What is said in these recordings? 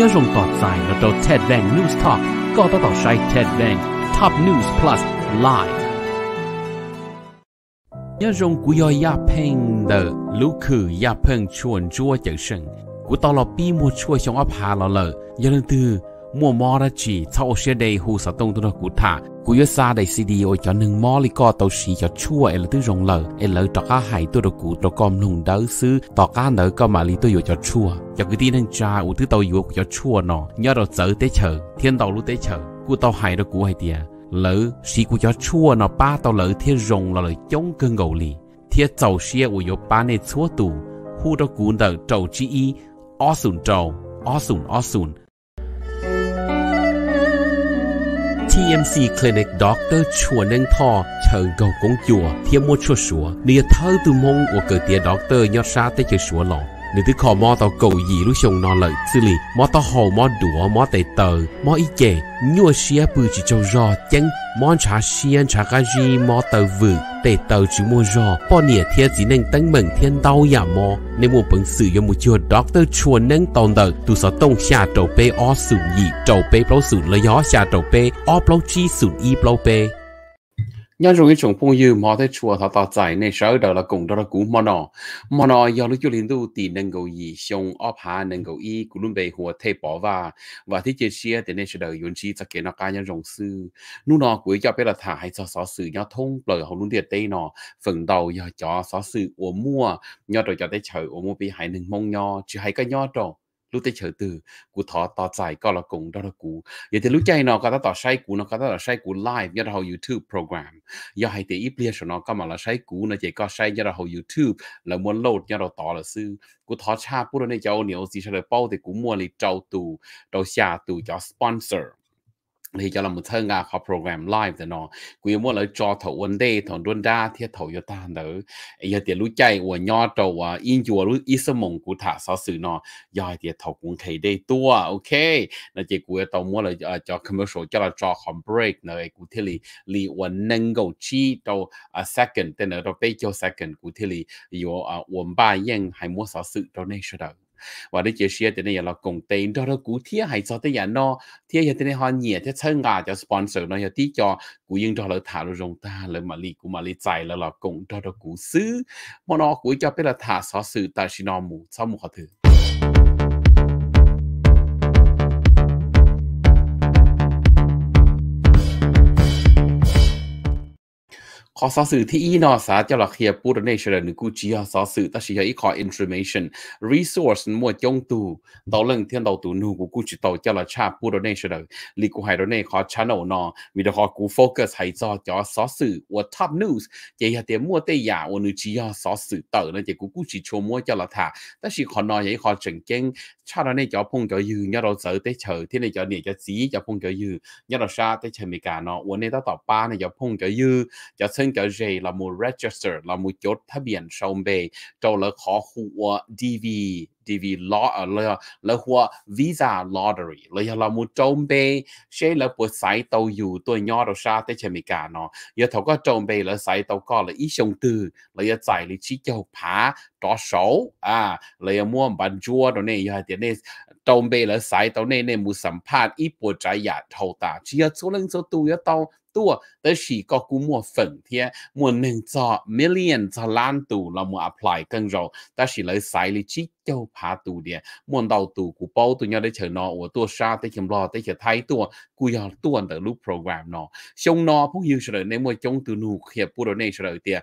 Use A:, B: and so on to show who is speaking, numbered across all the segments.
A: nhớ rồng tọt dài là đầu Ted Bang News Talk có tao tỏ sai Ted Bang Top News Plus Live nhớ rồng của yo ya peng the lũ khử ya peng chuồn chua chở sừng của tao là pi mua chua trong ấp hà lò giờ lần từ mua mò ra chỉ sau ô xe đây hù sở tông tôi nó cụ thả cụ yếu xa đây CD ôi cho nâng mò lì co tàu xì cho chua em là tư rồng lờ em lỡ cho cá hải tôi đồ cụ đồ com nung đỡ xứ tỏ cá nở co mà lì tôi yếu cho chua cho cái tin hàng cha ủ tư tàu yếu cho chua nọ nhớ đồ chở tế chở thiên tàu lũ tế chở cụ tàu hải đồ cụ hay tiề lỡ xì cụ cho chua nọ ba tàu lỡ thiên rồng là lỡ chống cơn gầu lì thiên tàu xe ủ yếu ba nè chúa tù hù đồ cụ nở trâu chi y ó sùn trâu, ó sùn ó sùn TMC Clinic Doctor Chua Nâng Tho Chờ Gầu Công Chùa Thiên Mua Chua Sùa Nìa thơ từ Mông, của cử tía Doctor Nhọt Sa Tế Chư Sùa Lòng นึกถึงขอมอต่อเกาหีลูกชงนอนเลยสิลมอต่อหอมอดัวมอเตเตอร์มออีเจยัวเชียปืนจีเจารอจังมอชาเชียนชากาจีมอเตอวึเตเตอร์จีมอรอปอเนียเทียจีนังตั้งเหม่งเทียนเต้าอย่ามอในมัวปังสื่อยมุจวด็อกเตอร์ชวนนั่งตอนเดอรตุสต้งชาโจเปออสุนยีโจเปเปลาสุนละยอชาโจเปออเปลาจีสุนอีเปลาเป nhân dùng cái chúng phong yêu mà thấy chùa thọ tọt giải nên sáu đầu là cùng đó là cú mà nọ mà nọ do lúc chú liên tu thì nâng cầu gì xong ốp hạ nâng cầu y cú luôn về hồ thay bỏ và và thiết chế chia thì nên sẽ đời yun chi cho cái nó cá nhân dùng sư nu nọ cuối cho biết là thả hay cho xó sự nhau thông bờ hầu luôn tiệt tây nọ phần đầu giờ cho xó sự ủa mua nhau rồi cho tới trời ủa mua bị hại nâng mong nhau chứ hay cái nhau trồng lúc tới chở từ cụ thọ tỏ giải có là cùng đó là cụ vậy thì lúc chơi nó có ta tỏ sai cụ nó có ta là sai cụ live do đó youtube program do hay thì ít liên nó có mà là sai cụ nó chỉ có sai do đó youtube là muốn load do đó tỏ là sư cụ thọ cha bút này cháu nhiều gì sẽ là mua lì trâu tù trâu xà tù cho sponsor 你有冇聽啊？學 program live 啫喏，佢有冇嚟做頭揾地同揾家貼頭有單到？有啲路仔我 nhỏ 到啊，因住我路醫生蒙古塔所算喏，有啲頭工企地多啊，OK？那結果到冇嚟啊做 commercial，叫嚟做 on break 呢？古貼里你我能夠知道啊 second，等到到比較 second 古貼里有啊文化應係冇所算到呢出頭。và đi chia sẻ thì này là cùng tên đó là cú hay cho tới nhà nó thì này họ nhẹ thế chân gà cho sponsor nó giờ tí cho cú yên đó thả rồi rồng ta là mà lì cú chạy là là cùng đó là cú xứ mà nó cho biết là thả xóa sự tại xin nó mù sau một họ thử ขอสื่อที่อีนอสาจะหลักเฮียปูดในเชหนึกูจีฮอสอสื่อตัชิใอีขออินโฟ m a t i o n r e s o u สมววยงตูตอเรื่องเทียนตอตูนูกูกูจิตตอจะหลักชาปูดในเช์ลีกูไฮโดเนขอช h น n อ e l นอมีดขอกูโฟกัสไฮจอจอสสื่อว่าอปนิวส์เจียเตียมัวเตียาวันนูจีฮอสอสื่อเตอร์นะเจกูกูจิชัวมัวจะหลักถาตาชิขอนอยขอเฉิงเก้งชาเรานจอพงจอยืนยาเราเสอเตเฉอที่ในจอเนี่ยจะสีจอพงจอยืนยาเราชาเตเฉมีการนอวันนี้ต่อต่อป้าในจอพงจอยืนจะเชิงซึ่งก็เจละมู register ละมูจดทะเบียนชมเบเจ้าละขอหัว DV DV law เลยแล้วหัว visa lottery เลยเรามูจมเบใช่แล้วปวดสายเตาอยู่ตัวย่อเราชาติเชมิกาเนาะยาเถาก็จมเบแล้วสายเตาก็เลยอีชงตือเลยยาใจเลยชี้เจ้าผาต่อเสาอ่าเลยม่วมบันจัวตัวเนี่ยยาเดียเนี่ยจมเบแล้วสายเตาเนี่ยเนี่ยมูสัมภาษณ์อีปวดใจหยาดเท่าตาเชียร์สู้เรื่องสู้ตัวยาเตาตัวแต่สีก็กูมัวฝังเทียมัวหนึ่งจอ million จอล้านตูเรามัว apply กันเราแต่สีเลยสายเลยจิเจ้าพาตูเดียมัวดาวตูกูเป้าตัวยอดได้เฉยนออัวตัวชาได้เข็มรอได้เข็มไทยตัวกูยอดตัวแต่ลูกโปรแกรมนอชงนอพวกยูเฉลยในมัวจงตูนูเขียบปูโดเนเฉลยเตีย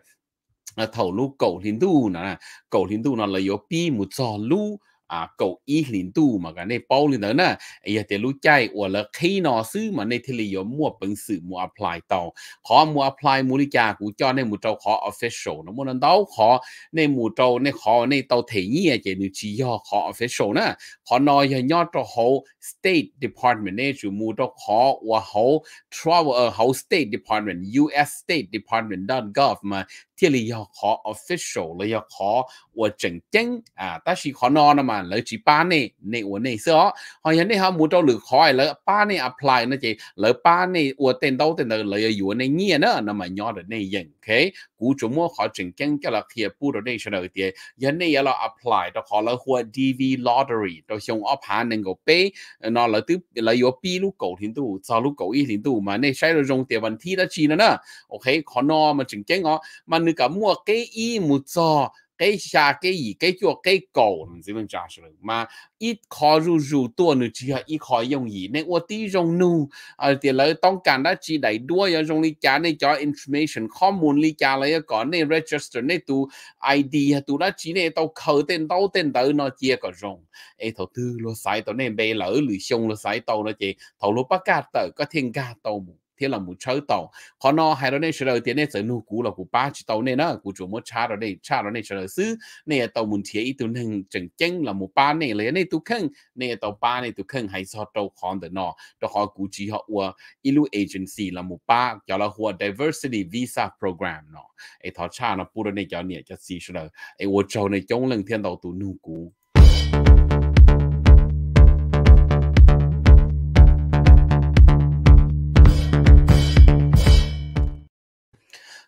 A: เถ่าลูกเก่าลินดูนะเก่าลินดูนอนเลยโยปี้มุจอลูอาเกาอีหลินตู้มากันในเป้าหลืนเนอะอยากจะรู้ใจอวดละขี้นอซื้อมาในเทเลยมมั่วเปังสื่อมัวอพลายเตาขอมัวอพลายมูลิจากูจอในมูเตาขอออฟฟิเชียลนะมันเตาขอในมูเตาในขอในเตาเทเงียเจนิจิยอขอออฟฟิเชียลนะขอนอยยอดตัวเขาสเตทเดพาร์ตเมนต์เนี่ยมูเตาขอว่าเขาทราเวลเขาสเตทเดพาร์ตเมนต์ยูเอสสเตทเดพาร์ตเมนต์ดอทกอฟมาที่เลย要考 official เลย要考我证件啊，但是考那那嘛，来去办呢，那我那说，好像你好冇到嚟考，嚟办呢 apply 那些，嚟办呢我等到等到嚟要有那年呢，那么要的那人，OK，古周末考证件，叫了去补到那些那些，人呢要了 apply 到考了或 DV lottery 到想我盘能够背，那嚟都嚟要比如九天度，早路九一天度嘛，那晒了用点问题的去了呢，OK，考那嘛证件我，嘛。你咁喎，雞衣冇做，雞下雞兒雞腳雞狗，唔知點講出嚟嘛？一可入入多呢，只係一可用意。你我啲用呢，啊啲嚟當間啦，只嚟多有種你加你加 information ข้อมูล你加嚟一個你 register 你度 ID 啊度啦，只你到扣定到定到呢只個用。誒頭 tư lo sai 到你未來旅上 lo sai 到呢只頭路不加到個天加到冇。thế là một chơi tàu họ nó hay đó nên sẽ đợi tiền này sẽ nu cú là cú ba chỉ tàu nên á cú chủ một cha rồi đây cha rồi này sẽ đợi xứ này tàu muốn thiệt ít tuần hàng chân chừng là một ba này lấy này tu khăng này tàu ba này tu khăng hay sao tàu còn được nó đó họ cú chỉ họ ua ilu agency là một ba cho là hua diversity visa program nó ấy thọ cha nó pu rồi này cho này cho xí sẽ là ấy ua châu này chống lần thiên tàu tu nu cú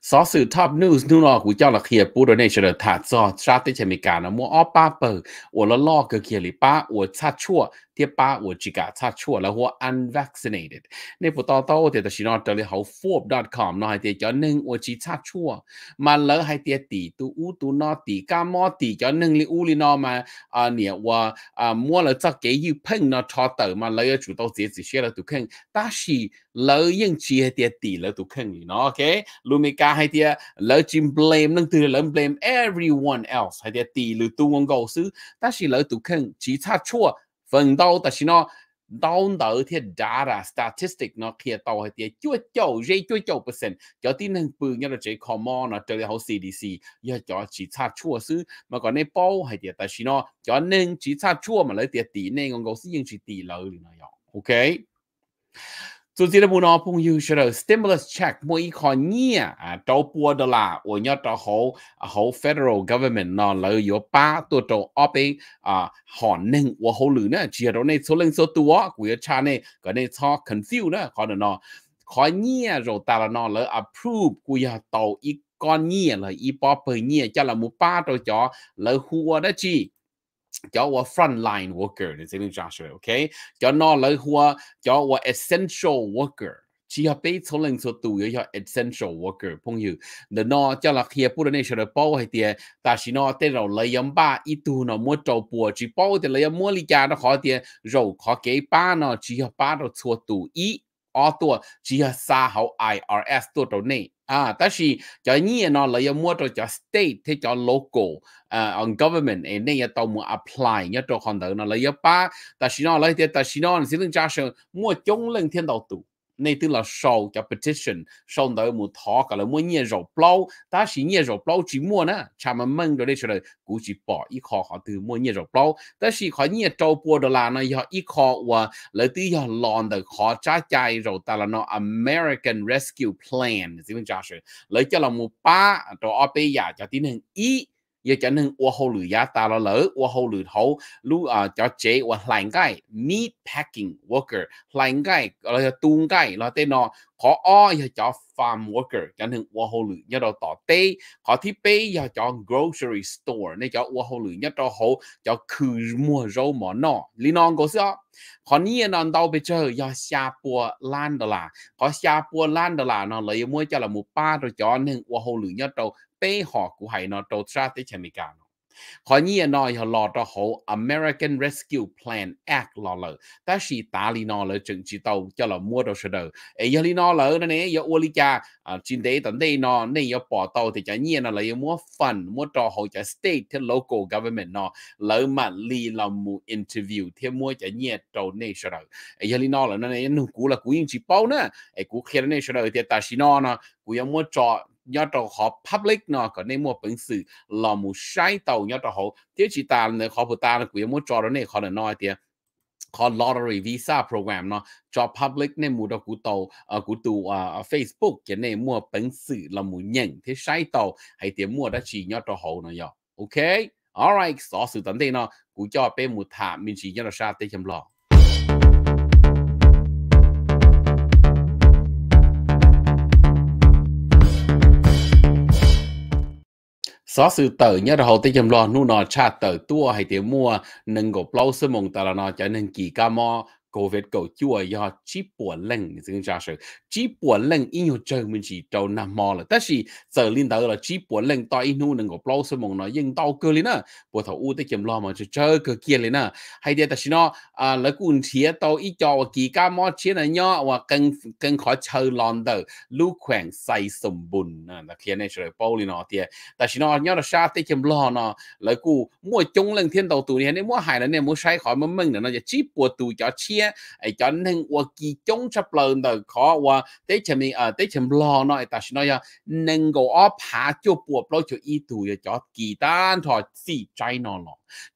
A: สอสื่อท็อปนิวส์นู่นอกูเจ้าละเคียปูดเนเชรดถาดซอสชาติเชมิกานะมัวอ้อป้าเปิดอวละลอกเกเคียหรือป้าอวดชาติชั่ว第八我只噶差错了或 unvaccinated。你不到到的就是那这里好 forb.com 那还得叫能我只差错，嘛了还得地都乌都那地干么地叫能力乌里那嘛啊你我啊摸了这给又碰那差头嘛了要主导自己学了都坑，但是了应接的地了都坑你喏，OK？卢米加还得了进 blame 能对了 blame everyone else 还得地了都往告诉，但是了都坑只差错。phần đâu ta chỉ nó đau đầu thì data statistic nó kia tàu hay thì chưa chầu dây chưa chầu percent cho tin năng bự nhớ là chỉ common nó trở lại hậu CDC giờ cho chỉ cha chua sư mà còn này bao hay thì ta chỉ nó cho nên chỉ cha chua mà lấy tiền tỷ nên còn có sự những chỉ tỷ lợi nó ok So chỉ là muốn nói phong yêu sẽ stimulus check mỗi ít khó nhia à đầu bùa đó là, ở nhớ trâu họ, họ federal government nó lấy yếu ba tổ trâu ở bên à họ nên và hậu lử nữa chỉ ở này số lượng số tuổi của cha này cái này cho confuse nữa khó nó khó nhia rồi ta là nó là approve của nhà tàu ít con nhia là ít bao bờ nhia cho là mua ba trâu chó lấy hùa đó chi cho 叫我 frontline worker Joshua, okay, cho cho Joshua，OK，叫哪来话叫我 essential worker, worker。chỉ học biết số lần số tuổi yếu essential worker phong yếu để nó cho là khi bữa nay sẽ bao hay tiền ta chỉ nó tới rồi lấy yếm ba ít tu nó mua trâu bùa chỉ bao thì lấy mua lý giá nó khó tiền rồi khó kế ba nó chỉ học ba rồi số tuổi ít ở tuổi chỉ học sa hậu IRS tuổi đầu này à ta chỉ cho nhị nó là yêu mua cho cho state thế cho local uh, on government em nên tàu mua apply nhớ cho con đó nó là yêu ba ta chỉ nó lấy thế ta chỉ nó xin lưng cho sự mua chống lên thiên đầu tụ 那对了少叫 petition 少到木他搞了么捏肉包，但是捏肉包寂寞呢，他们闷着的出来估计把一靠好对么捏肉包，但是靠捏招波的啦呢要一靠我来对要浪的靠加加肉到了那 American Rescue Plan，这边就是来叫了木八到阿贝亚叫的能一。giờ cho nên ô hô lửa giá ta là lỡ ô hô lửa hậu lu à cho chế ô lại cái meat packing worker lại cái là tuôn cái là tên nó ขออ้อยาจอ farm worker จันถึงวัวหูหรือยาดอต่อเต้ขอที่เป้ยาจอ grocery store ในจอวัวหูหรือยาดอหูจอคือมัวโรหมอนอลีนองก็เสียขอนี่นอนเตาไปเจอยาชาปัวล้านดอลลาร์ขอชาปัวล้านดอลลาร์นอนเลยมัวจะละมูป้าตัวจอหนึ่งวัวหูหรือยาดอเป้หอกูไหนอโตทราติเชมิกาเนาะ họ nhi nói họ lo cho họ American Rescue Plan Act lo lợ ta chỉ ta li nó lợ chừng chỉ tàu cho là mua đồ sơ đồ ấy giờ li nó lợ nè nè giờ uali cha trên đấy tận đây nó nè giờ bỏ tàu thì chả nhi nó lợ mua phần mua cho họ cho state the local government nó lỡ mà li là mu interview theo mua cho nhi trâu nè sơ đồ ấy giờ li nó lợ nè nè nó cú là cú yên chỉ bao nè ấy cú khi nè sơ đồ thì ta chỉ nó nó cú giờ mua cho ยอดตขอ public นอก็ในมัวเป็นสื่อลอมูใช้เต่ายอดขอเที่ยวจีตาเนี่ยขอผู้ตาเนี่ยกูยังมัวจอดเนี่ยขอหน้อยเดียขอลอตเตอรี่วีซ่าโปรแกรมเนาะจอดพับลิกในมูดกูโตเออกูตูอ่าเฟซบุ๊กเขียนในมั่วเป็นสื่อละมูเหยิงที่ใช้โตให้เตียมั่วได้ชียอดตัวหูเนาะยอโอเคออไรต์สอสื่อตันเตเนาะกูจอเป้มูถามมินชียอดชาติเต็มหล่อ gió sư tử nhớ là hậu tây chấm lo nu nó cha tử tua hay tiểu mua nâng gộp lâu sư mong tà là nó trở nên kỳ ca mò cô vết cầu chua do chỉ bùa lệnh dương ra sự chỉ bùa lệnh in hồ chơi mình chỉ trâu nằm mò là tất sĩ giờ liên tới là chỉ bùa lệnh to in hồ nâng có bao số mong nói nhưng tao cơ lên à bùa thầu u tới chấm lo mà chơi chơi cơ kia lên à hay đây ta xin nó à lấy cuốn thiệt tao ít cho và kỳ ca mò chiến là nhỏ và cần cần khó chơi lon tờ lu khoảng say sầm bùn à là kia này chơi bao lên nó tiệt ta xin nó nhỏ là sao tới chấm lo nó lấy cú mua chung lần thiên đầu tù này mua hải là này mua sai khỏi mất mình nữa nó chỉ bùa tù cho chia ấy cho nên qua kỳ chống chấp lần đó khó qua tới chừng mình à tới chừng lo nó ta xin nói ờ, nên go up hạ cho buộc lo cho ý tụ ờ, cho kỳ tan thọ si trái nó lo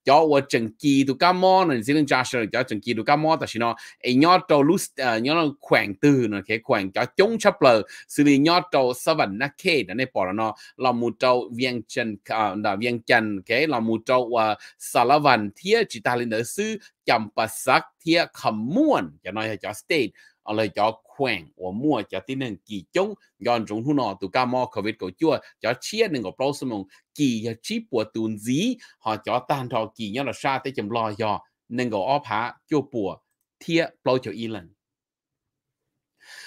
A: cho wa chừng kỳ tu cá mò nên xin lên Joshua cho chừng kỳ tu cá mò ta xin nó ai nhớ trâu lúc ờ, nhớ nó khoảng từ nó ờ, cái cho chống chấp lờ xử lý nhớ trâu sa vần nó kê nó này bỏ nó là một trâu viên chân là viên chân cái là một trâu sa la vần thia chi ta lên đỡ sư chăm bát sắc thiết cho nói cho state ở lời cho khoản của mua cho tin nên kỳ chống yon chúng hun nọ tụ ca mò covid của chua cho chia nên của proximum kỳ cho chip bùa tuần dí họ cho tàn thọ kỳ nhau là sa tới chấm lo dò nên của óp hạ chua bùa thia pro cho y lần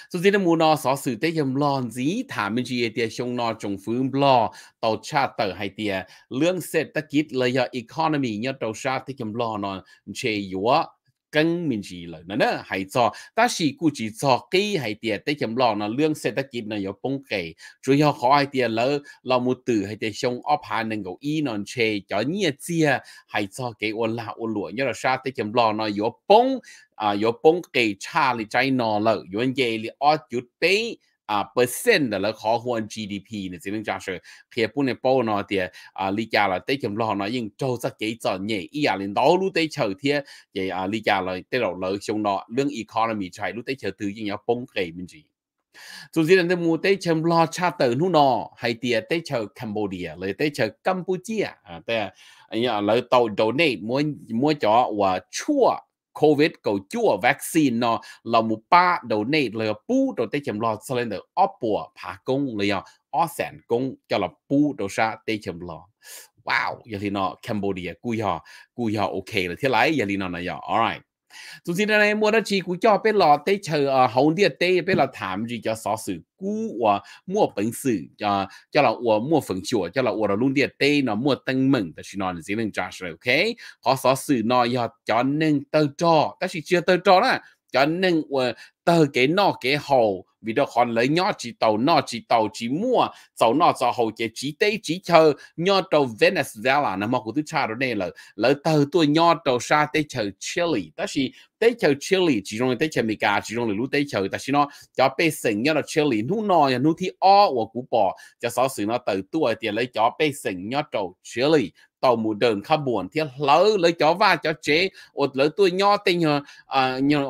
A: so zin mu no so sự tế yếm lon dí thả mình chỉ tia xong no trong phương lo tàu cha tờ hay tia lương sẽ ta kít lời economy nhớ tàu cha tế yếm lo nó chê yếu 更มันจีเลยนั่นน่ะหายจอแต่สิกูจีจอกี้หายเตียแต่จำลองนะเรื่องเศรษฐกิจนะอย่าปงเกยจุยขอไอเตียแล้วเรามุตื่อหายเตียชงอพานึงกับอีนอนเชยจอเนี่ยเจียหายจอเกอลาอหลวงยอชาแต่จำลองนะอย่าปงอ่าอย่าปงเกยชาลิใจนอนเลยยวนเยลิออดหยุดเป้啊 percent 的了考换 GDP 呢，只能讲是撇不能包那点啊，你家了对前落那应做只几十年，伊啊连道路对朝天也啊，你家了对了了上那两 economy 在路对朝对应要崩溃民主。dù gì là mù tế chấm lo cha tử nu nọ hay tiền tế chờ Cambodia lời tế chờ Campuchia à tế anh là tàu donate mua mua cho và chua covid cầu chua vaccine nó là một ba đầu này là bu đầu tây lo sau lên được óp bùa phá công là ó sản công cho là bu đầu sa tây chấm lo wow giờ thì nó Cambodia cú họ cú họ ok là thế lái giờ thì nó là giờ alright 总之呢，莫得起古叫被老对头啊，红的对被老谈就叫啥事？古我莫本事啊，叫了我莫分晓，叫了我的弄的对呢，莫登门的是哪里才能抓手？OK，好啥事呢？要叫能得着，但是只要得着了，叫能我得给哪给好。vì đó còn lấy nhỏ chỉ tàu nó chỉ tàu chỉ mua tàu nó cho hậu chế chỉ tế chỉ chờ nhỏ tàu Venezuela nó mà cũng thứ cha rồi này là lỡ tàu tôi nhỏ tàu xa tế chờ Chile đó là tế chờ Chile chỉ trong tế chờ Mỹ cả chỉ trong lũ tế chờ ta chỉ nó cho bê sừng nhỏ là Chile nu nọ ya nu thì o của cụ bỏ cho sáu sự nó từ tuổi thì lấy cho bê sừng nhỏ tàu Chile tàu mù đường khá buồn thì lỡ lấy cho va cho chế ột lỡ tôi nhỏ tên nhờ ờ, nhờ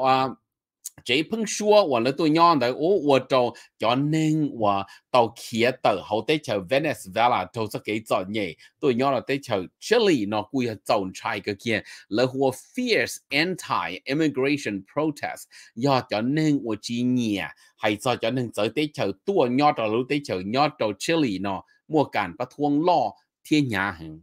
A: chỉ phân xua và nó tôi nhon đấy ô và cho cho nên và tàu kia tàu hậu tế chờ Venezuela tàu sẽ cái chọn nhỉ tôi nhon là tế chờ Chile nó quy hợp chọn trai cái kia là hùa fierce anti immigration protest do cho nên và chỉ nhỉ hay do cho nên giới tế chờ tua nhon tàu lũ tế chờ nhon tàu Chile nó mua cản và thuông lo thiên nhà hàng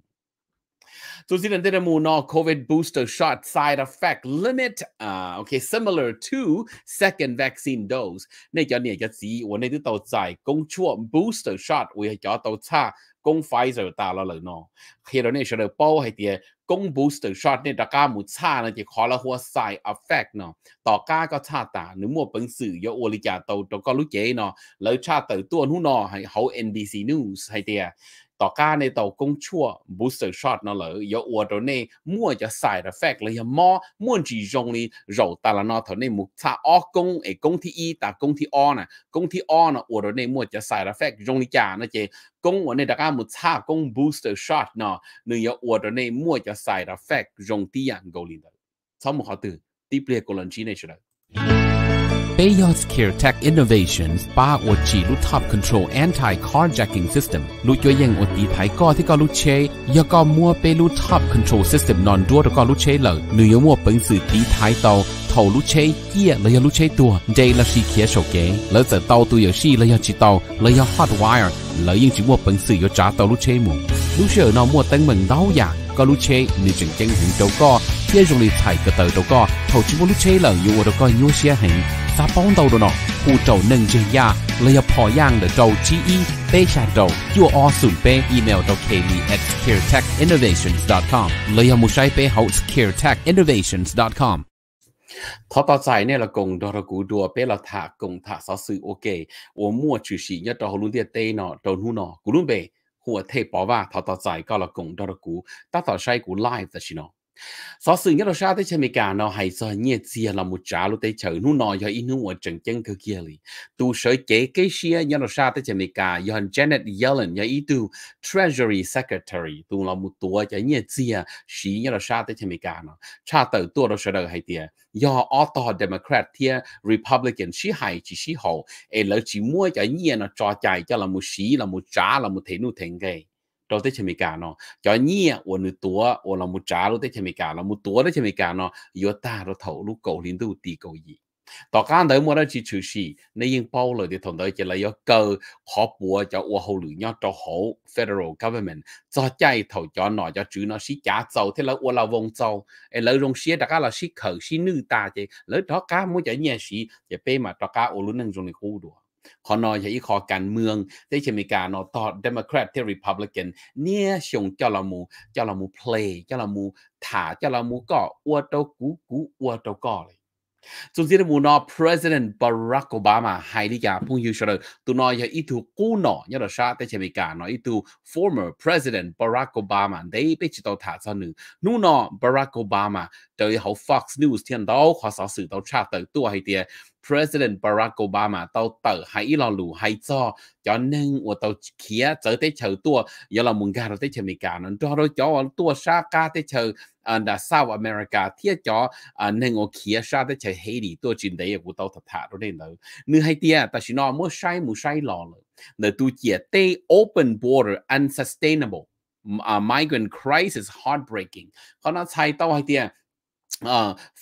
A: xin Susi did a Munal COVID booster shot side effect limit. Uh, okay, similar to second vaccine dose. Này cho này cho gì? Tôi này tàu giải công chúa booster shot. Tôi cho tàu cha công Pfizer ta là lời nó. Khi đó này sẽ được bao hay tiền công booster shot này đã cao một cha là chỉ khó là hoa side effect nó. ต่อก้าก็ชาตาหนูมัวเป็นสื่อยโอลิกาโตตัวก็รู้เจเนาะแล้วชาติตัวนู้นเนาะให้เขา có có ta nếu mua sử chế nó hay NBC News hay ให้เตียต่อการในตากงชั่ว booster shot นั่นแหรอยาอวดเนี่มั่วจะใส่แต่แฟกเลยยามอมั่วจีจงนี่เราตาละนอเถอในมุกชาออกงไอ้กงที่อีตากงที่ออน่ะกงที่ออน่ะอวดเนี่มั่วจะใส่แต่แฟกจงนี่จานะเจกงวันนี้ตาก้ามุชากงบ o สเตอร์ช็อตเนาะหนึ่งยาอวดเนี่มั่วจะใส่แต่แฟกจงที่อย่างเกาหลีเลยมมติเขาตื่นที่เปลี่ยนกลุ่นชีในชุดนั้น Bayot's Care Tech Innovations ป้าอดจีลุทออปคับ Control Anti c a จ j a กิ้งซิสเต็มลุจวยยังอดีีภายก่อที่ก็ลุเชยยก็มัวเปรุทอปคอนโทรล l s y เต็มนอนด้วยก็ลุเชยเลยหนือยมัวเป็นสื่อตีท้ายเตาเท่าลุเชยเกี้ยเลยยลุเชยตัวเจยละสีเขียวโฉกเก๋ละจะเตาตัวยาชีเลยยจีเตาเลยยฮอตไวร์เลยยังจีมัวเป็นสื่อยจ้าเตาลุเชยมุงลุเชยนอนมัวเต็งเหมือนเต้าอย่าง có lúc chế như chừng chân hưởng co như dùng lì thải cái tờ trâu co thầu chỉ có lúc là như ở đâu coi như xe hình ta bóng đầu đó nọ cụ trâu nâng chơi ya là họ yang là trâu chi y bê xa trâu all soon bê email trâu kelly at caretechinnovations.com là nhập một sai bê hậu caretechinnovations.com ทอต่อใจเนี่ยละกงดอรกูดัวเป้ละถากงถาซอสือโอเคโอมั่วชื่อสีเนี่ยตอฮุลุนเตียเตเนาะตอนหูเนาะกูรุ่นเบ活太饱吧，他他在搞了工作的苦，他才使苦来着是喏。所以一路沙啲前面講咯，係所以你知啦，冇渣路啲長，นู่內有一นู่我正經佢嘅嚟，到水幾幾時啊？一路沙啲前面講，有 Janet Yellen 有一度 Treasury Secretary，到啦冇多就你知啊，是一路沙啲前面講咯，差到多到水度係啲啊，有 Auto Democrat 啲 Republican 是係只是好，誒，老姊妹就你啊，作債一啦冇屎啦冇渣啦冇停นู่停嘅。เราได้เชมิกาเนาะจอยเนี่ยวันนึตัววันเรามุจ้าเราได้เชมิกาเรามุตัวได้เชมิกาเนาะยอตาเราเถาลูกเกาหลินดูตีเกาหลีต่อการเดินมาได้ชิชูชีในยิงเป้าเลยที่ทำได้จะเลยยอเกอขอปัวจะอัวหูหรือยอดจะหู federal government จอใจเถาจอหน่อยจะจือเนาะชี้จ้าเจ้าที่เราอัวเราวงเจ้าไอ้เลยรงเสียแต่ก็เราชี้เข่าชี้นื้อตาเจเลยทอก้ามุ่จะเนี่ยชี้จะเป้มาต่อก้าโอลุนนึงตรงในคู่ด้วยขอนอยใหญ่คอการเมืองได้ชมิกาโนตอดเดโมแครตที่ริพับลิกันเนี่ยชงเจ้าละมูเจ้าละมูเพลเจ้าละมูถาเจ้าละมูก็อวดวกูกูอวดเก็เลยสุดที่ละมูนอประธานาธิบดีบารักโอบามาไฮดีกาพุ่งยูชเลยตุนอยใหญ่ทูกูนอยเราะชาติชมิกาโนอทูอร์ประธานาธิบดีบารักโอบามาได้ไปจิดตัวถาซะหนึ่งนู่นอบารักโอบามา到好 Fox News 聽到華少時到查到都係啲 President Barack Obama 到到喺一路路喺做，有能我到企啊走啲球多，有啦門家到啲球咪間，到到有我多沙加啲球。啊，那 South America ที่จออ่าหนึ่งโอเคชาติจะเฮดีตัวจีนได้กูตัวถัดถัดรู้ได้เลยนึกให้เดียแต่ชินอมั่วใช้มั่วใช้หล่อเลยเนื้อตัวเจียเต้ open border unsustainable uh, migrant crisis heartbreaking เขาน่าใช้ตัวให้เดีย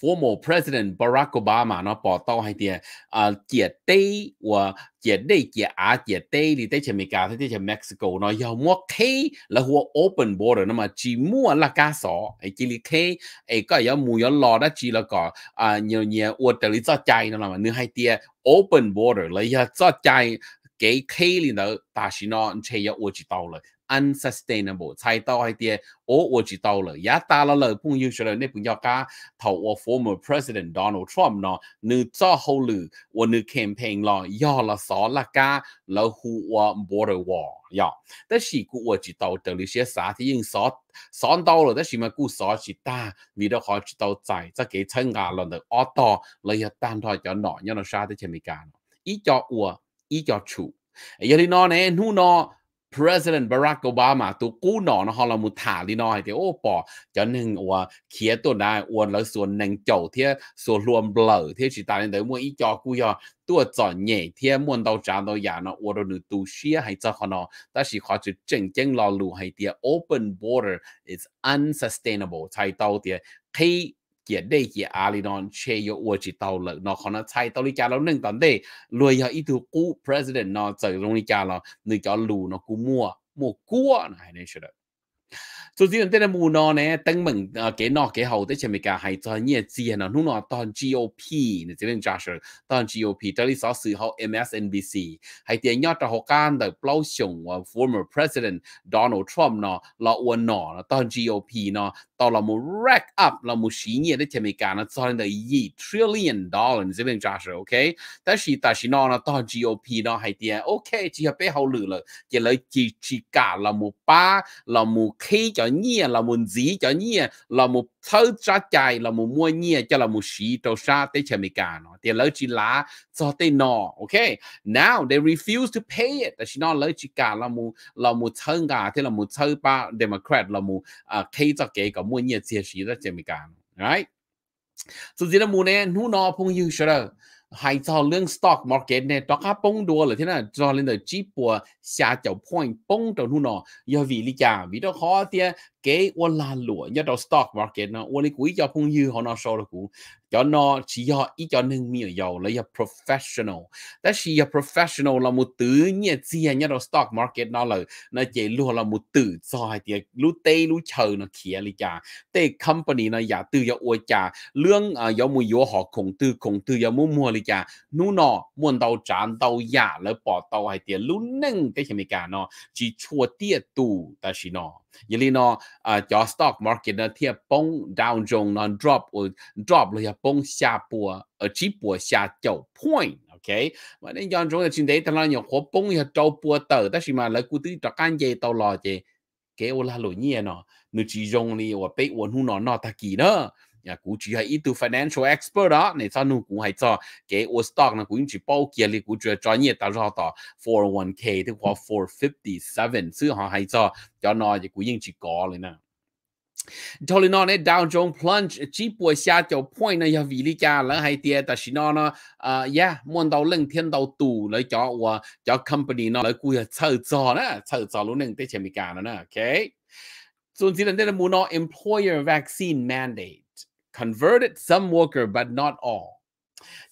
A: former ờ, President Barack Obama nó bỏ tao hay tiền à chia tay và chia đây chia á chia tay đi tới chừng Mỹ tới chừng Mexico nó yêu mua thế là hùa open border nó mà chỉ mua là cá sọ ấy chỉ là thế ấy có yêu mua yêu lo đó chỉ là có à nhiều nhiều uất từ lý do chạy nó mà nữa hay tiền open border là do chạy cái thế thì nó ta chỉ nó chơi yêu uất chỉ tao rồi unsustainable, unsustainable，猜到一点，哦，我知道了，也打了了朋友说了，你朋友家投我 former president Donald Trump 咯，你做好了，我你 campaign 咯，要了啥啦家，然后我 border wall 呀，但是故我知道的那些啥子用啥。sáng đâu rồi đó chỉ mà cú sáng chỉ ta vì đó họ tàu chạy ra cái chân gà lần được ô tô lấy hết thôi cho nọ nhưng nó sao tới chemi cả nó cho ua ý cho chủ giờ thì nó nè nu nó President Barack Obama ตัวกู้หนอนะฮอลมุถาลีนอยเดียวโอ้ปอจนหนึ่งอัวเขียตัวนายอวนแล้วส่วนหนึ่งเจ้าเทียส่วนรวมเบลอเทียชิตาเดียวมัวอีจอกูยอตัวจอเน่เทียมวนดาวจานดาวยานะอวนหนึ่งตูเชียให้เจ้าขนอแต่สิขอจุดเจ๋งเจ๋งรอลูให้เทีย open border is unsustainable ไทยเตาเทีย khi chỉ đây chỉ Alidon che yo ua chỉ tàu lợ nó khó nó chạy tàu đi cha nó nâng tận đây lùi giờ ít thứ president nó chạy luôn đi cha nó lù nó cú mua mua cua này nên chưa được so riêng tên là mù nó nè tăng mừng cái ờ, nó cái hậu tới chemi cả hay cho nhẹ chi nó nu nó toàn GOP nè chỉ nên Joshua toàn GOP tới lý sáu sự MSNBC hay tiền nhót cho họ can đời plau sủng former president Donald Trump nó là uốn nó toàn GOP nó 到了我 rack up 了我企业的前面干呢，造成的一 trillion dollar 这边价值 OK，但是但是呢呢，到 GOP 呢还点 OK，只要背后路了，也来只只干了我八了我 K 叫你了我 Z 叫你了我偷抓债了我摸你叫了我洗到啥的前面干呢，点来只拉做的呢 OK，now they refuse to pay it，但是呢来只干了我了我偷啊，这了我偷把 Democrat 了我啊 K 做给个。มวยเยเสียสีวิตจะมีการ r i สุดที้ายมูเน่หูนอพงยูชเลอให้ทอเรื่องสต็อกม k ร์เก็ตเนี่ยตอกปงดัวเลยที่นั่น จอเรนเดอร์จีปัวชาเจ้าพ o i n ปงเจ้าหนุนอย่าวิลิจาวิโตคอเตีย cái ô la lụa nhớ đầu stock market nó ô lý quý cho phong dư họ nó so được cũng cho nó chỉ họ ít cho nên mi ở giàu là giờ professional ta chỉ giờ professional là một từ nhẹ gì nhớ đầu stock market nó là nó chỉ luôn là một từ cho hai tiếng lú tê lú chờ nó kia lý trả tê company nó giả từ giờ ôi cha, lương à, giờ mua yếu họ khổng tư khổng tư giờ mua mua lý trả nú nó muốn đầu chán đầu giả lỡ bỏ đầu hai tiếng lú nâng cái chỉ mà cả nó chỉ chua tiệt tù ta chỉ nó ยี่ลีนออ่าจอสต็อกมาร์เก็ตนะเทียบปงดาวจงนอน drop อุ drop เลยปง下波呃起波下九 point OK，我哋當中嘅前提，當然用火崩嘅周波豆，但是嘛，你估啲作間嘢到落嘅，嘅我啦路嘢喏，你始終你我俾我弄落落得幾多？啊，股主係呢度 financial expert 啦，你真係股係做嘅我 stock 呢，股主報價你股主係專業，但係到 four one k 的話 four fifty seven，所以行係做，有耐嘅股應住過你呢。ทอลินอนเนี่ยดาวโจนส์พลันช์จีปัวชาเจ้าพ่อยนะยาวิลิกาแล้วให้เตียแต่ชินอนนะเอ่อเย่มวนดาวเล่งเทียนดาวตู่เลยจ้าว่าจ้าคัมปานีนอนแล้วกูจะเชิดจอนะเชิดจอรู้หนึ่งเตชิมิกานะนะโอเคส่วนสิ่งที่เรามูนอ employer vaccine mandate converted some worker, but not all.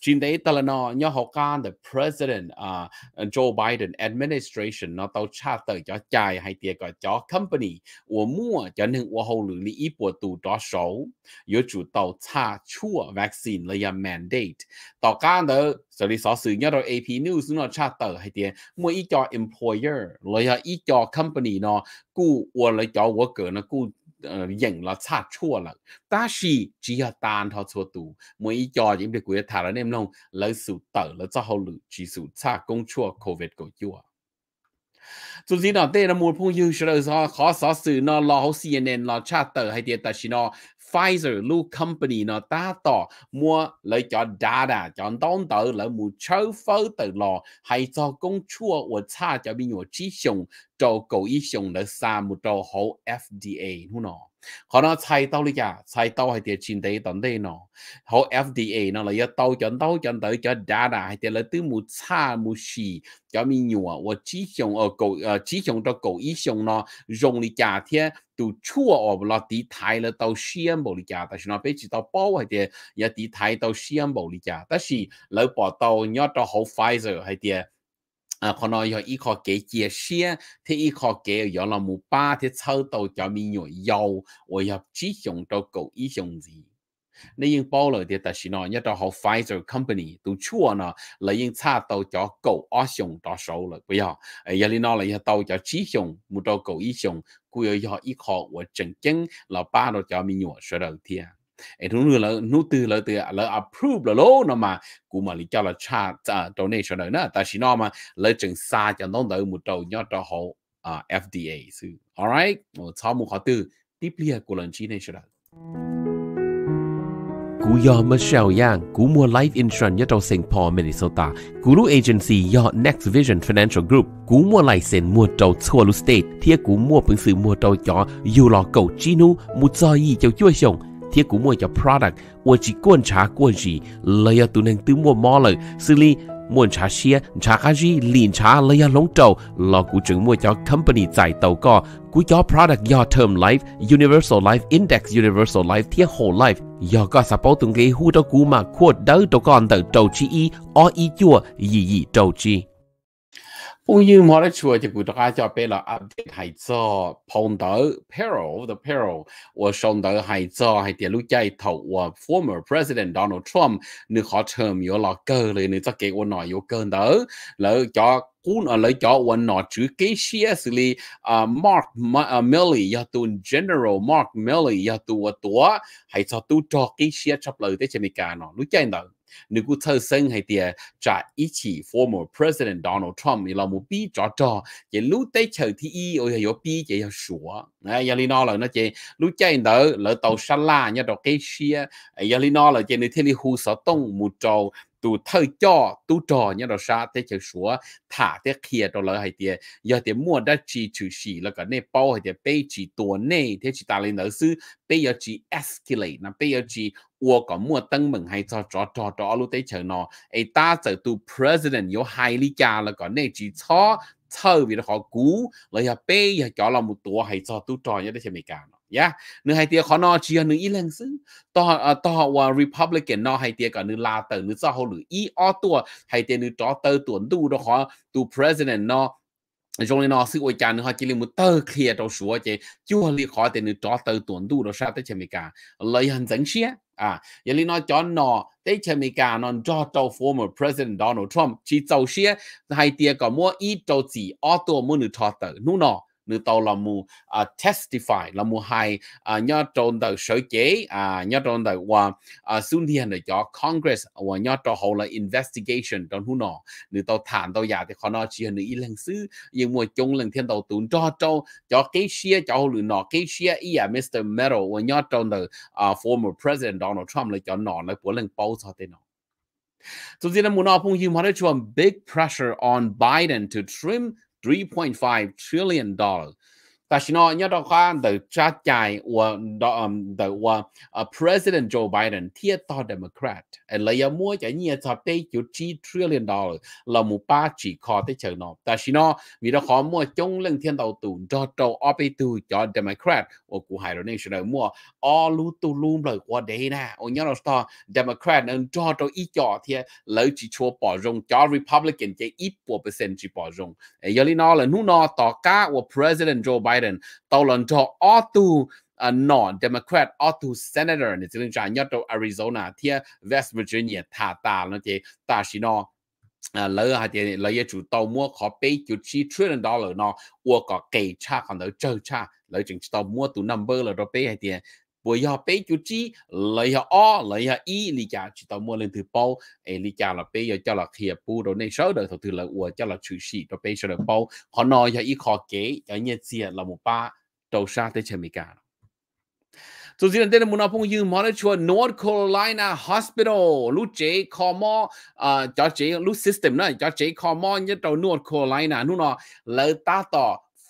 A: Chính đấy ta là nó nhớ học can the president uh, Joe Biden administration nó tao cha tới cho chài hay tiệt gọi cho company của mua cho nên của hậu lử lý ý của do đó số yếu chủ tàu cha chua vaccine là mandate tao can đó xử lý so xử nhớ rồi AP News nó cha tới hay tiệt mua ý cho employer là ý cho company nó cú của là cho worker nó cú อ่ยา呃赢了差错了，但是只要单他เ度，每一家人的国台了那种老鼠到了之后，技术差工作 COVID 个有啊。จุด็กวยนี้เนาะเต้ละมูลพุ่งยืนเฉลยซอขอสอสื่อนารอเขาซีเอ็นเอ็นรอชาติเตอร์ให้เดียแต่ชินอ Pfizer lu company nó ta tỏ mua lấy cho data cho đón tờ lấy mù chớ phơ tờ lò hay cho công chua của cha cho bị nhỏ chi sông cho cầu ý sông lấy xa một trò hậu FDA nó 可能菜刀你呀，菜刀係啲前地等地咯，好 FDA 呢，你要刀將刀將到叫 data 係啲你都冇差冇事，叫咩用啊？我只想呃狗呃只想到狗以上呢，用你家天都錯哦不落地台了到西安冇你家，但是呢被知道包係啲一地台到西安冇你家，但是你把刀要到好快就係啲。啊，可能要依靠給解釋，他依靠給有那麼把他抽到叫咪有有，我要只用到狗一用字。你用保留的，但是呢，一到好 Pfizer company 都錯呢，你用差到叫狗二用到手了，不要，哎，一嚟呢，你到叫只用，冇到狗一用，故要要依靠我正經老爸都叫咪有說到天。e nu nu là nu từ là từ là approve là lo nó mà cú mà lý cho là cha à, donation nữa nè ta chỉ nói mà lấy chừng xa cho nó đỡ một đầu nhớ cho hộ à, FDA sư alright sau một khó từ tiếp liên của lần chi này sẽ là cú yo Michelle Yang, cú mua life insurance nhất trong St. Paul, Minnesota. Cú lu agency yo Next Vision Financial Group. Cú mua lại sen mua trâu thua state. thì cú mua phương sự mua trâu cho dù lò cầu chi nu, mua cho gì cho chua xong thiết cũng mua cho product ua chỉ quan trả quan gì lấy ở tụi nên tự mua mò lời xử lý mua trả xe trả cái gì liền trả lấy ở lông trầu lo cụ trưởng mua cho company giải tàu co cú cho product do term life universal life index universal life thiết whole life do có support từng cái hú cho cú mà quote đó đó con tờ trâu chi y o y chua gì gì trâu chi cũng như mà đã chua thì cụ đã cho bé là update hay cho phong tử peril the peril và xong tử hay cho hay tiền lúc chạy thầu và former president Donald Trump nếu họ term yếu là cơ lên nếu cho cái quân nói yếu cơ tử lỡ cho cún ở lấy cho quân nọ chứ cái xe xử lý Mark Milley ya tu General Mark Milley ya tu ở tua hay cho tu cho cái xe chấp lời tới trên cái nó lúc chạy tử nếu cô thơ sân hay tiề trả ý chỉ former president Donald Trump thì là một bí trò trò chỉ lúc tới chờ thì y ôi hiểu bi chỉ hiểu sủa này giờ nó là nó chỉ lúc chạy đó là tàu sala nhá đồ cái xe giờ nó là chỉ nếu thế thì hú sợ tông một trâu tu thơ cho tu trò nhá đồ sa tới chờ sủa thả tới kia đó là hay tiề giờ thì mua đã chỉ trừ chỉ là cả này bao hay tiề bây chỉ tuần này thế chỉ ta lên đó sư bây giờ chỉ escalate nè bây giờ chỉ 我講冇登門係做做做做路底層咯，誒打就到 president 有海里家啦，講呢住錯錯為咗股，你又背又搞那麼多係做都做一啲嘢未干咯，呀，你係啲可能只有你一兩聲，當啊當話 republican 咯係啲講你拉到你做好你一二多係啲你做到短度都可到 president 咯。trong nó sự ôi chán họ chỉ là một ờ, tờ kia đâu số chứ chưa li khó tiền được cho tờ tuần đủ đó sao tới chém cả lời hành dẫn xe 啊，也里那叫那对前面讲那找到 former president Donald Trump 去做些，还第二个么一周几二多么能查到，努那。nữ tàu là mù uh, à, testify là mù hai uh, à, nhớ trôn tàu sở chế à nhớ trôn tàu qua uh, à, xuân hiền để cho congress và nhớ trôn hậu là investigation trong hú nọ nữ tàu thản tàu giả thì khó nói chỉ nữ y lần xứ nhưng mà chung lần thiên tàu tuấn cho trâu cho cái xia cho hậu lửa nọ cái xia ý à Mr. Merrill và nhớ trôn tàu uh, former president Donald Trump là cho nọ là của lần bao sao thế nọ So, Zina Munapung, you monitor big pressure on Biden to trim $3.5 trillion ต่ชินนยอดก็แต่ชาติใจว่าดอมต่ว่า President Joe Biden เทียต่อ Democrat แลยมัวจะเนี่ยจะได้จุดที่ trillion dollar เรามุป้าจีคอได้เชิญนอแต่ชินนมีเรา้อมัวจงเรื่องเทียนเตาตูจอตโตออไปตูจอ Democrat ว่ากูหายเราเนี่ยฉันมัวออลูตูลูมเลยว่าเดย์นะโอ้ยเราต่อ Democrat นั่นจอโตอีจอเทียแล้วจีชัวปอรงจอ Republican จะอีปัวเปอร์เซ็นต์จีปอรงเอ้ยลีนอเลยนู่นนอต่อก้าว่า President Joe Biden Biden ตลอดจอออตู à, non democrat or to senator ni tsiling cha nyato arizona thia west virginia tha ta no che ta shi no lỡ hai chủ tàu mua khó bê chi trillion dollar nó ua có kê cha còn đỡ chơi cha lỡ chừng tàu mua tụ number là đó bê hai tiền họ chỉ lời lời o lên từ là là là là là cho cho thật chú sĩ nói khó một ba đầu tới 不要被就知，你要哦，你要一，你家只到莫人去包，哎，你家了被要叫了去不到那手的，头头了我叫了出事，到被手的包，可能要一靠给，要日子了么把到啥的前面干了。So zin den mun apung yung monitor North Carolina Hospital lu je komo uh ja je lu system na ja je komo nhất đầu North Carolina nu nó lỡ ta tỏ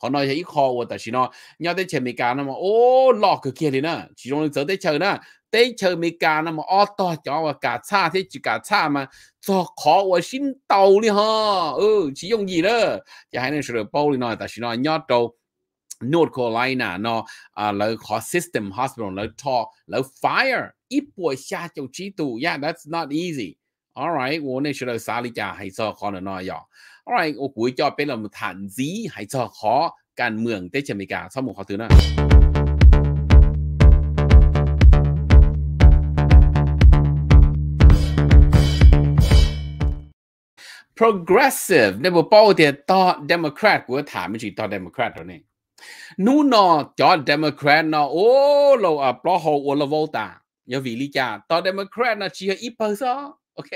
A: ขาหน่อยใช้คอวัวแต่ชินอยอดได้เชิญมีการนะมาโอ้หลอกคือเกียรตินะชิโนเสือได้เชิญนะได้เชิญมีการนะมาอ๋อต่อจอว่ากาชาที่จิกาชามาจะขอวัวชิ้นเตาเลยฮะเออชิยงยีเนอะจะให้ในเฉลยโป้เลยหน่อยแต่ชินอยอดโตนอร์ทโคไลน่าเนาะแล้วขอซิสเต็มฮอสพิทอลแล้วทอแล้วไฟร์อีป่วยชาจะชีตูย่า that's not easy Alright，我那时候啥里家还做好了那样。Alright，我估计被人谈资还做好，การเมืองได้จะมีการข้อมูขถือนะ progressive ในบุปผกเดียต่อ democrat กูถามไม่ใช่ต่อ democrat หรอเนี่ยนู่นนะจอ democrat นะโอ้เราอ่ะพราหัวาอลโวตาอย่าวิลิจ่าต่อ democrat นะเชียร์อีเปอร์ซ ok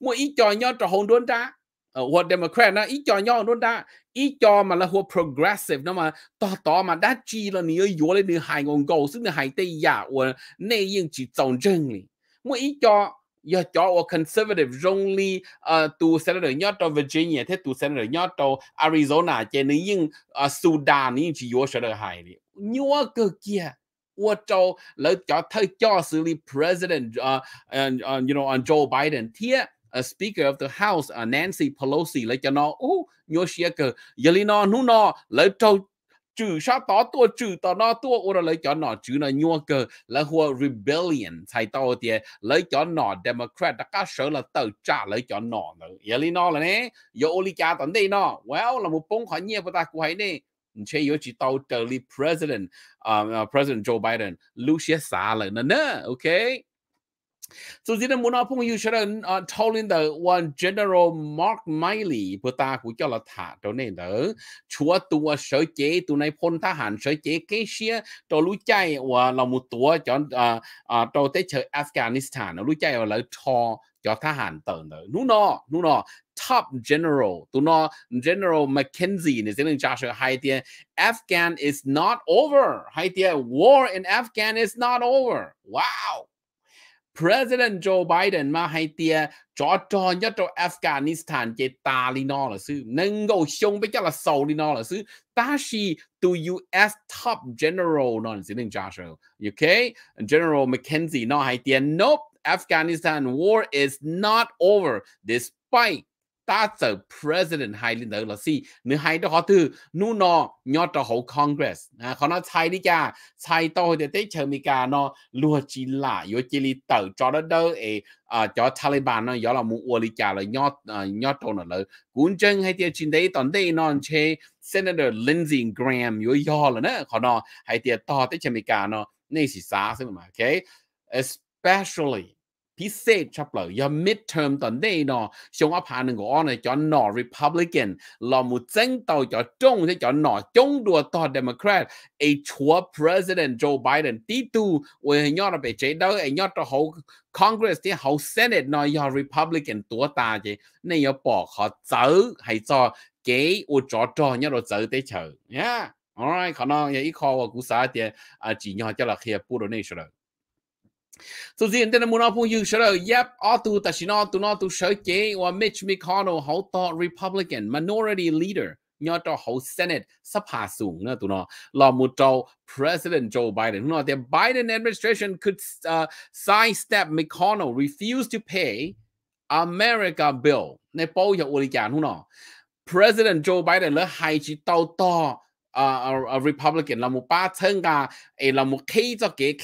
A: mua ý cho nhau trò hồn đôn ra hoặc democrat na ý cho nhau đôn ra ý cho mà là hoặc progressive nó mà to to mà đã chi là nhiều yếu lên nhiều hai ngon cầu xứng là hai tây giả hoặc nay yên chỉ tổng chân lý mua ý cho giờ cho ở conservative only li ờ, tu senator nhớ cho Virginia thế tu senator nhớ cho Arizona trên những uh, Sudan những chỉ yếu senator hai đi nhiều cơ kia của châu lấy cho thay cho xử lý president uh, and uh, you know on Joe Biden thiệt uh, Speaker of the House uh, Nancy Pelosi lấy cho nó ô nhớ xe cờ giờ lý nó nu nó lấy châu trừ sát tỏ tua trừ tỏ nó tua ô là lấy cho nó chữ nó nhua cơ, là hùa rebellion thay tao tiệt lấy cho nó Democrat đã cá sở là tờ trả lấy cho nó nữa giờ lý nó là nè giờ Olivia tận đây nó well là một bông khỏi nhiều của ta cũng hay nè 而且有時到第二 president，啊 president Joe Biden，l u c 都寫曬嚟嗱嗱，OK。Suzinamuna Pung Yusharan uh told the one General Mark Miley Puta Kujalata Donate Chua Tua Shoje to Napon Tahan Shoje Kesia to Lujai or Lamutua John uh uh to Teacher Afghanistan Lujai or Law ยอดทหารเติร์นเลยนู่นนอนู่นนอ top general ตัวนอ general Mackenzie เนี่ยเรื่องจ้าเชื่อไฮเดีย Afghan is not over ไฮเดีย war in Afghan is not over ว้าว President Joe Biden 嘛係啲咗當一到 Afghanistan 嘅大利諾老師，能夠相比較啦受利諾老師，但是對 U.S. Top General 呢是另加上，OK General Mackenzie 呢係啲 Nope Afghanistan war is not over despite ta sở president hay lên tới là si nếu hay đó họ từ nu nó nhớ cho hậu congress à họ nói sai đi cha sai tôi để tới chờ mi cả nó lùa chỉ là yo chỉ li tờ cho đó đỡ ấy à cho taliban nó yo là muốn uo li cha là nhớ à, nhớ tôi nó là cuốn chân hay tiệt trên đấy toàn đây nó chế senator lindsey graham yo yo là nữa họ nó hay tiệt to tới chờ mi cả nó này là sao mà okay, especially พิเศษชับเลยยอม midterm ตอนนี้เนาะช่วงอภาหนึ่งก็อ่อนจอนหนอ Republican ลอมูเจ้งเต่าจอจงใช่จอนหนอจงดัวต่อ Democrat ไอชัว President Joe Biden ตีตูโอ้ยยอดไปเจดไอยอดตัวเขา Congress ที่เขา Senate นอยอ Republican ตัวตาเจนี่ยปอกขอเจอให้จอเก๋อุจอจอเนี่ยเราเจอได้เฉยเนี่ย alright ขอน้องอย่าอีคอว่ากูสาเตียอาจีนยอดจะละเคลียร์ปูโดเนชั่น so zien tên muốn phun yêu sợ yep ở tu ta xin ở tu nó tu sợ chế Mitch McConnell hậu to Republican minority leader nhớ cho hậu Senate sắp hạ xuống nữa tụi nó là một trâu President Joe Biden nó the Biden administration could uh, sidestep McConnell refuse to pay America bill này bao giờ uli chán không nó President Joe Biden lỡ hai chỉ tàu to 啊啊 ờ, ờ, ờ, Republican một một một ba cả, cho à, cho cho cho rồi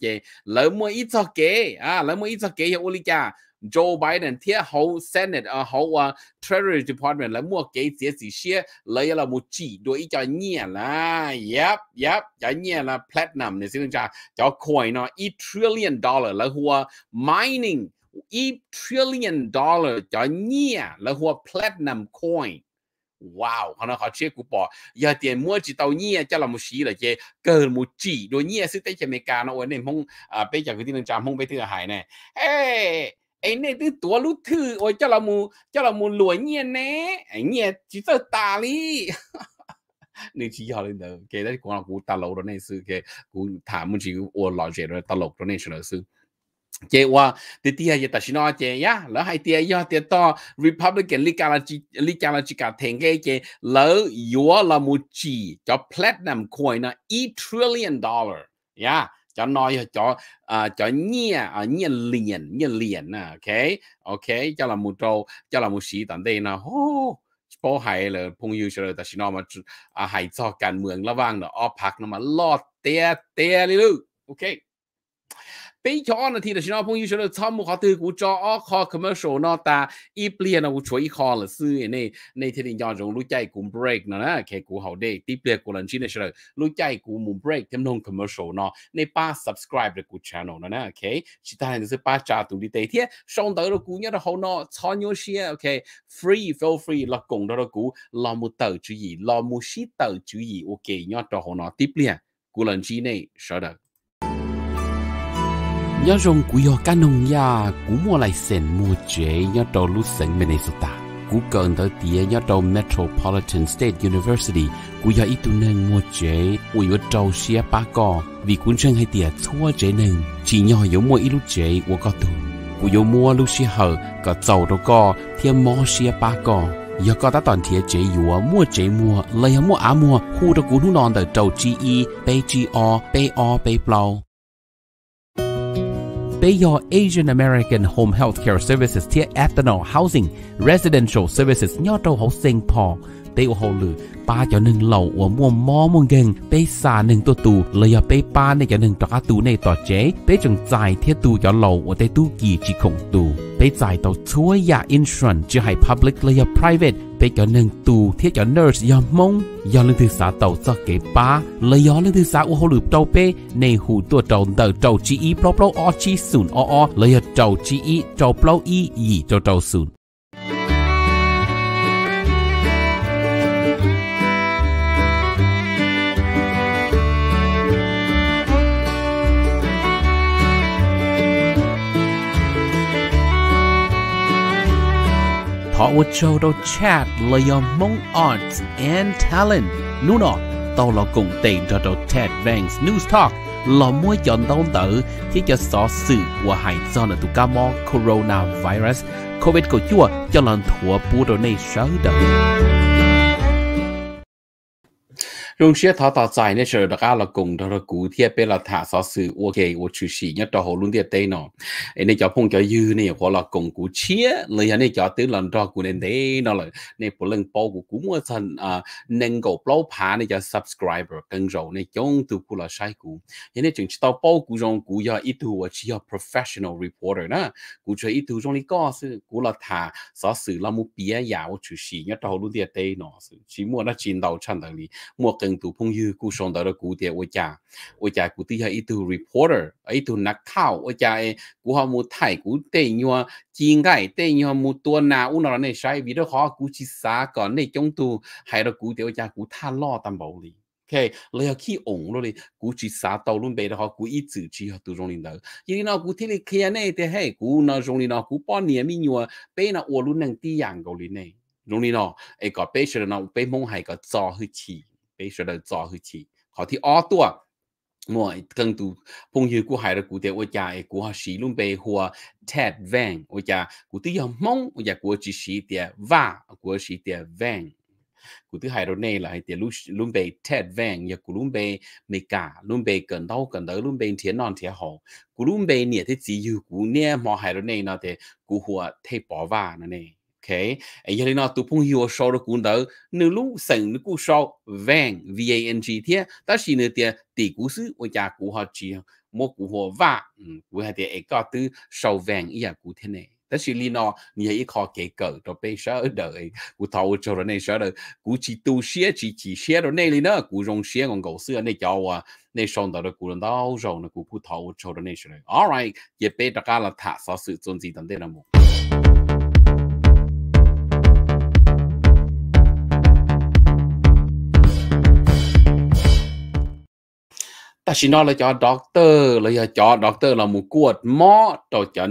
A: chế là mua mua ít ít à, 啦，冇巴青噶，誒啦冇 ở 咗嘅，K Joe Biden 貼好 Senate 啊好啊 Treasury Department mua chế lấy một cho là, yep yep, cho là Platinum này xin cha, cho coin nó, e trillion dollar 啦，或 mining e trillion dollar cho 就年啦，或 Platinum coin。wow họ nói họ chia cụ bỏ giờ tiền mua chỉ tàu nhia cho là một xí là chê cờ một chỉ đôi nhia sư tây chê mê ca nó ổn nên không à bây giờ cái đang trạm không bây thứ hải này hey ấy nên từ tua lút thư ôi cho là mù cho là mù lúa nhia nè nhia chỉ sợ tà lý nên chỉ họ lên đầu cái đấy cũng là cụ tà lầu đó này sư cái cụ thả một chỉ ổn lọ chuyện rồi tà lầu đó này sư chế wa thì tia giờ ta xin nói chế ya lỡ hai tia do tia to republican lý cả lý cả chỉ cả thành cái chế lỡ yếu là một chỉ cho platinum coin nó e trillion dollar ya cho nói cho à, cho nhia à nhia liền nhia liền à ok ok cho là một trâu cho là một sĩ tận đây nè hô bố hay là phong yêu rồi ta xin nói mà à hay cho cả mường là vang là ở park nó mà lọt tia tia đi luôn ok bây giờ nó thì là xin ông yêu cho nó tham mưu họ từ cũ cho ó commercial nó ta ít liền nó chú ý kho là sư này này thì định cho chúng lúc chạy break nó nè cái cũ hậu tiếp liền của lần chín này lúc chạy cũng muốn break thêm nông commercial nó này ba subscribe được của channel nó nè ok chỉ ta là ba trả tụ đi tây xong tới nó cũ nhớ là hậu nó cho nhau xe ok free feel free là cùng đó nó cũ là một tờ chữ gì là một shit tờ chữ gì ok nhớ cho hậu nó tiếp liền của lần chín này sau đó nhớ rong cú yo cá nông ya cú mua lại sen mua chế nhớ đầu lúc sen Minnesota cú cần tới tía nhớ đầu Metropolitan State University cú yo ít tuần nâng mua chế ui yo trâu xia ba co vì cuốn chân hay tía thua chế nâng chỉ nhỏ yo mua ít lúc chế của có tù cú yo mua lúc xia hở có dầu đâu co thiên mò xia ba co giờ có ta toàn thiệt chế yếu mua chế mua lấy mua á mua khu đó cú nu non đời chi y bay chi o bay o bay plau Bayor Asian American Home Healthcare Services ជា Ethanol Housing Residential Services ញ៉ោតោ Housing Paul เตอโฮลือป้าจะหนึ่งเหล่าอัวม่วมมอม่วงเก่งเปสาหนึ่งตัวตูเลยอาเปป้าในจะหนึ่งตระตูในต่อเจ๊เป้จงใจเทียตูจะเหล่าอวเตตู้กี่จีคงตูเปใจเต่อช่วยยาอินทรันจะให้ public เลยอา private เปเจะหนึ่งตูเทียจะน u r s e ยอมมงยอลึงถือสาเต่าจะเก็ป้าเลยยอลึงถือสาอวหลือเต่าเปในหูตัวเต่าเต่าเต่าจีอีเปล่าเปล่าออจีศูนย์ออเลยอาเต่าจีอีเต่าเปล่าอียีเต่าเต่าศูนย์ Thọ wa châu đô chat là yo mong arts and talent. Nu nọ, tao là cùng tiền cho đô Ted Banks News Talk là mua chọn tao tự chỉ cho xó sự của hải do là tụ ca mò coronavirus. COVID của chua cho lần thua bù đồ này sớ đời. 中学他到在那时候，阿拉公他的古铁被了他啥事，我给我出席，你到喉咙的对呢，哎，那叫碰叫有呢，我老公古切，人家那叫对人到古人对呢了，那不能包古古么子啊，能够包盘那叫 subscriber 跟着那用都古了晒古，人家正知道包古中古要一度我只要 professional reporter 呢，古这一度中你告诉古了他啥事那么别呀，我出席，你到喉咙的对呢，是起码那见到唱道理，莫跟。từng tụ phong dư cú sống đó là cú ôi cha ôi cha cú tí hay ít tụ reporter ít tụ nạc thảo ôi cha cú họ mua thải cú tê nhua chi ngay tê nhua mua tua na u nó này sai vì đó họ cú chỉ xá còn này trong tụ hay là cú tiệt ôi cha cú tha lo tam bảo đi OK，你又去用咯哩，估计啥道路被的话，估一直去和都容易的。因为那估体里看那的嘿，估那容易那估半年咪有啊，被那我路能低样个哩呢，容易那，哎个被些那被蒙害个早去起。诶，说到早去起，好ที่อ้อตัวงวยกังตูพงยืกูหายระกูเตวจากูหาสีลุ่มเปหัวแทดแวงวจากูตียอมมงวจากูจีสีเตียว่ากูสีเตียแวงกูตีหายรถเน่ละเตียลุ่มลุ่มเปแทดแวงอย่ากูลุ่มเปเมกาลุ่มเปเกินเท่าเกินเท่าลุ่มเปเทียนนอนเทียหอกูลุ่มเปเนี่ยที่จีอยู่กูเนี่ยมอหายรถเน่เนาะเตียกูหัวเทปอว่านั่นเอง okay ấy giờ nó tụ phong hiu sau đó cũng đỡ nữ lúc sẵn nữ cú sau vang V A N G thế ta xin nữ tiền tỷ cú sư ở nhà cú họ chỉ một cú họ vả ừ, cú hai tiền ấy có từ sau vang ý à cú thế này ta xin lý nó như ấy khó kể cỡ cho bây giờ ở đợi cú thâu cho rồi này sợ đợi cú chỉ tu xía chỉ chỉ xía rồi này lý nó cú rong xía còn gấu xưa này cho à này xong đó cú lần đau rồi nó cú cú thâu cho rồi này sợ alright giờ bây giờ là thả sao sự tôn gì tận đây là một ta chỉ nói là cho doctor là cho doctor là một cuộc mò cho cho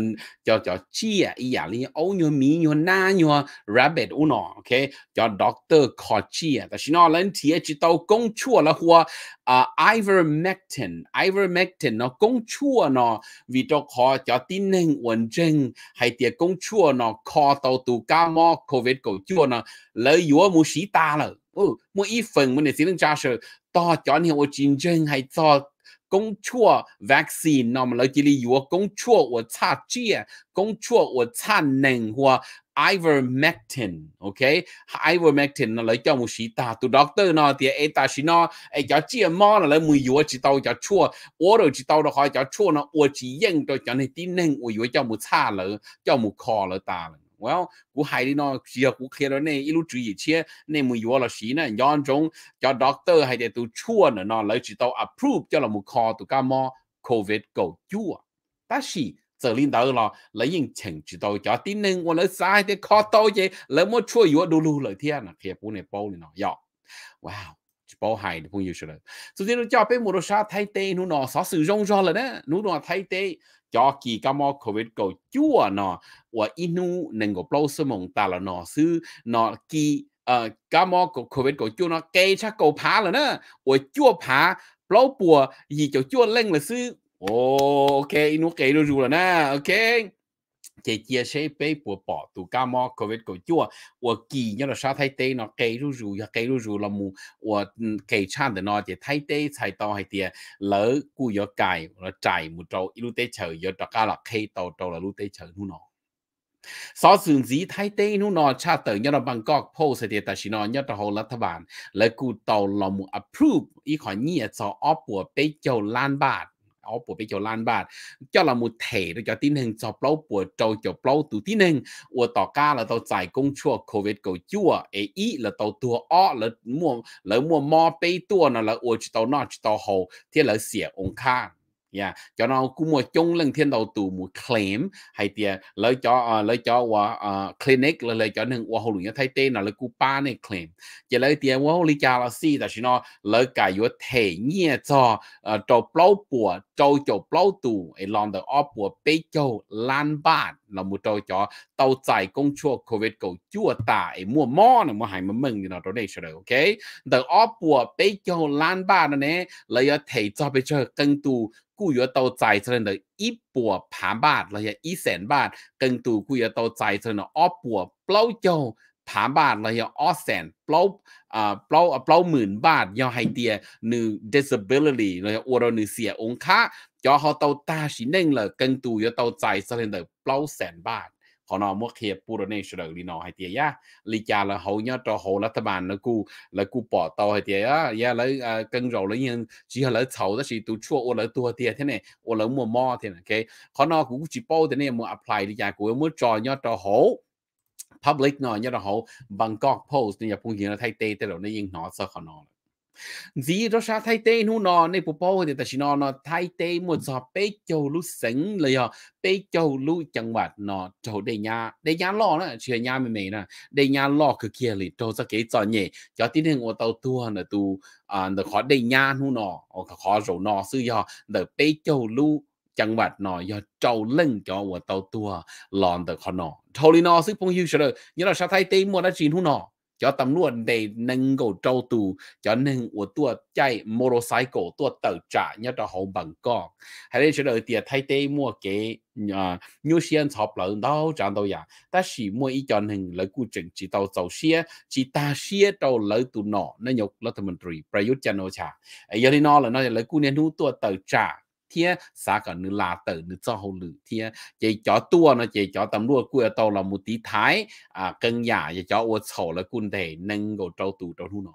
A: cho cho chia ý à li ô nhu mi nhu na nhu rabbit u uno ok cho doctor khó chia ta chỉ nói lên thì chỉ tàu công chúa là hoa uh, à, ivermectin ivermectin nó công chúa nó vì cho khó cho tin nên uẩn chân hay tiệt công chúa nó khó tàu tu ca mò covid cầu chúa nó lấy yếu mu sĩ ta là ừ, một ít phần mình để xin cha sợ to cho anh hiểu chiến tranh hay cho công chúa vaccine nó mà lấy chỉ lý do công chúa của cha chia công chúa của cha nền hoặc ivermectin ok ivermectin nó lấy cho một sĩ ta tu doctor nó thì ấy ta sĩ nó ấy cho chia mò nó lấy mùi yếu chỉ tao cho chua ô rồi chỉ tao đó khỏi cho chua nó ô chỉ yên cho cho nên tin nên ô yếu cho một cha lỡ cho một kho lỡ ta lỡ well 古海里呢，只要古看到那一路注意些，那没有了事呢，眼中叫 doctor 还得都错呢，那来知道 approve 叫了木靠都干嘛 covid 够救啊，但是。giờ linh đạo là lấy những chừng chỉ đạo cho tin nên 我 lấy sai thì khó tao vậy lấy một chuỗi yếu đủ lù lời thiên là kia bố này bố này nó yo wow bố hay thì không yêu rồi. Sau đó cho bé mua đồ sa thay tê nó nó sử dụng rồi đó, nó nó thay tê จอกีก็มอโควิดก็จั่วเนอะว่าอินูหนึ่งก็เปล่าสมองตาละเนอซื้อเนอะกีเอ่อก็มอโควิดก็จั่วเนอเกชักก็พาละนะว่าจั่วพาเปล่าปัวยี่เจ้าจั่วเล่งละซื้อ โอเคอินูเกยดูดูละวนะโอเค chế chia sẻ về bộ bỏ tụ ca mò covid của chúa và kỳ nhớ là sao thay tê nó cây rú rú ya cây rú rú là mù và cây chan để nó chế thay tê xài to hay tiề lỡ cú yo cài nó chạy một trâu ilu tê chờ yo đặc ca là cây tàu trâu là lu tê chờ nu nó sau sự gì thay tê nó cha tử nhớ là Bangkok post thì ta chỉ nó nhớ là hồ lát bản lỡ cú tàu là mù approve ý khỏi nhẹ cho ốp bùa bê châu lan bạt เอาปวดไปเจ้าล้านบาท เจ้าละมุดเถดเจ้าที่หนึ่งจอเปล่าปวดเจ้าเจ้าเปล่าตัวที่หนึ่งอวดต่อก้าแล้วเตาจ่ายกงชั่วโควิดเก่าชั่วเออีแล้วต่อตัวอ้อแล้วม่วแล้วม่วมอไปตัวนั่นแล้วอวดิตอนอจิตาโฮที่แล้วเสียองค์ข้า yeah dạ, cho nó cũng một chung lần thiên đầu tù một claim hay tiền lấy cho uh, ờ, lấy cho qua uh, clinic là lấy cho nên qua hồi lúc thấy tên là lấy cú ba này claim chỉ lấy tiền và hồi cha là si là nó lấy cả yếu thể nhẹ cho cho bao bùa cho cho bao tù ấy lòng được ấp bùa bê cho lan bát là một trò cho tàu chạy công chúa covid cầu chúa ta ấy mua mò này mua hàng mà mừng nó đó đây rồi ok được ấp bùa bê cho lan bát này lấy thể cho bê giờ cân tù กูอยู่ตัใจเสนออีปัวผาบาทระยะอีแสนบาทกึ่งตูกูอยู่ตัใจเสนออ้อปัวเปล่าเจ้าผาบาทระยะอ้อแสนเปล่าอ่าเปล่าเปล่าหมื่นบาทยอไฮเดียหนึ่ง disability ระยะอวดหนึ่งเสียองค์ค่าจอเขาตัตาชีเน่งเลยกึ่งตูอยู่ตัใจเสนอเปล่าแสนบาท họ nói mất hiệp bù rồi nên rồi lý nó hay tiệt ya lý cha là hậu nhớ cho hồ là ta bàn là cú là cú bỏ tàu hay tiệt á ya lấy à, cân rồi lấy nhân chỉ là lấy thầu đó chỉ tu chua ô là tu tiệt thế này ô là mua mò thế này cái họ nói cũng chỉ bao thế này mua apply lý cha của mua trò nhớ cho hồ public nó nhớ cho hậu Bangkok Post này giờ phun hiện là thay tê tê rồi nên yên nó sợ họ nó dì đó sa thay tên hú nọ này bố bố thì ta chỉ nọ nọ thay tên một giọt bê châu lú sánh lời họ bê châu lú chẳng bạt nọ Châu đầy nhà đầy nhà lọ nè chuyện nhà mình mình nè đầy nhà lọ cứ kia lì Châu Sa cái trò nhẹ cho tí nên ngồi tàu tua nè tu à nè khó đầy nhà hú nọ khó rổ nọ sư họ nè bê châu lú chẳng bạt nọ do Châu lưng cho ngồi tàu tua lòn tờ khó nọ Châu lì nọ sư phong hiu sợ như là sa thay tên một đã chín hú nọ cho tầm luôn để nâng cầu trâu tù cho nâng của tua chạy motorcycle tua tờ trả nhớ cho hậu bằng con hãy để sẽ đợi tiền thay thế mua cái ờ, nhiều xiên thọc lợn đâu chẳng đâu ya ta chỉ mua ít cho nên lấy cụ trình chỉ tàu tàu xe chỉ ta xe tàu lấy tụ nọ nó nhục là thầm mình rồi bây giờ channel chả giờ thì nó là nó lấy cụ nên hú tua tờ trả thế sa cả nữ là tử nữ cho hậu lử thiên chỉ cho tua nó chỉ cho tầm lúa quê tàu là một tí thái à cân giả chỉ cho ô sầu là quân thể nâng gỗ trâu tù trâu thu nó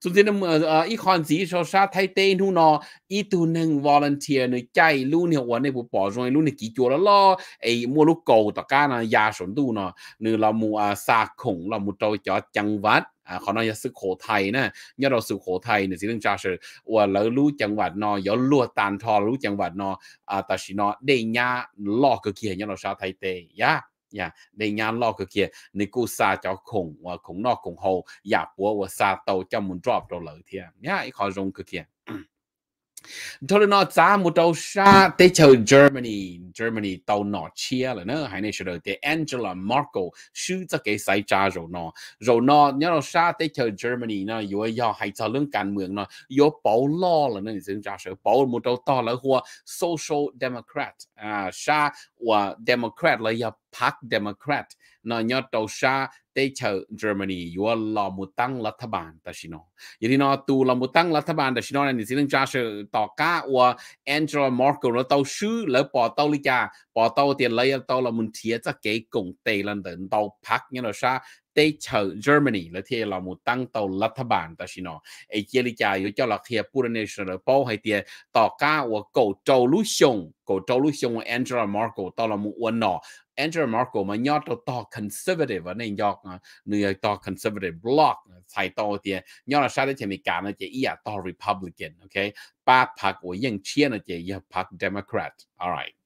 A: chúng ta ờ ý con gì cho sa thay tên thu nó ý tu nâng volunteer nữa chạy luôn hiệu quả này bộ bỏ rồi luôn này kỹ chùa đó lo ấy mua lúc cầu tất cả là gia sổn tu nó nữa là mua sa à, khủng là một trâu cho chăng vắt 啊，可能也是可泰呢。你要是可泰呢，只能就是我老路讲话呢，要落单套路讲话呢，啊，但是呢，人家老个去，你要啥泰的呀？呀，人家老个去，你顾啥叫空，我空那空后，也不我啥都叫门抓不着老天，呀，一靠容个去。tôi nói giá một đầu xa tế chờ Germany Germany tàu nọ chia là nó hay này rồi tế Angela Merkel sư cho cái sai cha rồi nó rồi nó nhớ nó xa tế chờ Germany nó yếu yếu hay cho lương cản mượn nó yếu bảo lo là nó xin ra sự bảo một đầu to là hua Social Democrat à xa của Democrat là do Park Democrat nó nhớ tàu xa tây chờ Germany vừa lo mu tăng là thà bàn ta xin nó vậy thì nó tu lo mu tăng là thà bàn ta xin nó này xin cha sự tỏ cá của Angela Merkel nó tàu sư lỡ bỏ tàu lý cha bỏ tàu tiền lấy tàu là muốn thiệt ra cái cùng tây lần đến tàu Park như là xa tê chở Germany là thiệt là một tăng tàu lát thà bản ta xin nó ấy chia lý giải cho là thiệt pure national bao hay thiệt tỏ cả của cầu châu lũ xung cầu trâu lũ xung Angela Merkel tao là một quân nọ Angela Merkel mà nhớ tao tỏ conservative và nên nhớ người tỏ conservative block sai tao thiệt nhớ là sao đấy thì mình cảm là chỉ à tỏ Republican ok ba pạc của dân chia là chỉ pạc Democrat alright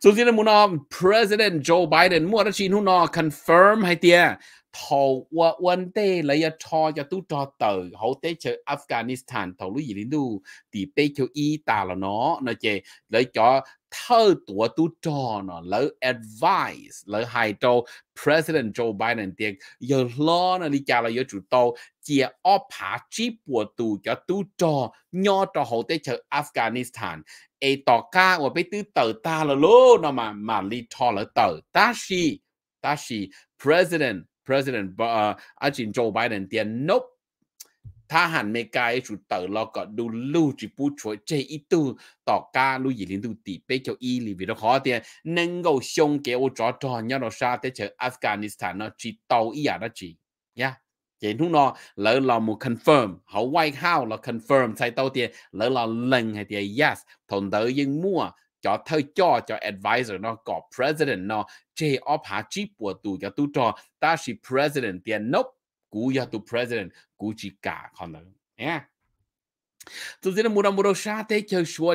A: So Zina Muna, President Joe Biden mua đã chín hôn confirm hay tia thầu qua vấn đề lấy cho cho tu cho tờ hậu tế chơi Afghanistan thầu lũ gì đến đâu thì tê cho y ta là nó nó chè lấy cho thơ tuổi tu cho nó lấy advice lấy hai trâu President Joe Biden tiếc giờ lo nó đi chào là giờ chủ tàu chia ó phá chi bùa tù cho tu cho nho cho hậu tế chơi Afghanistan ấy tỏ ca và bây tư tờ ta là lô nó mà mà li cho là tờ ta shi ta shi President President uh, ờ, Ajin Joe Biden tiền nope tha hẳn mê cái chủ tờ lo có đủ lưu chỉ bù chuối chê ít tu tỏ ca lưu gì liên tu tỷ bê cho y lì khó tiền nâng gầu xông kế ô chó trò nhau nó xa tế chờ Afghanistan nó chỉ tàu y à nó chỉ nha chỉ lúc nó lỡ là một confirm họ White House là confirm sai tàu tiền lỡ là lần hay tiền yes thôn tới nhưng mua cho thơ cho cho advisor nó có president nó chế op hạ chi của tù cho tu cho ta chỉ president tiền nộp cú cho tu president cú chỉ cả con đó nha Muramuro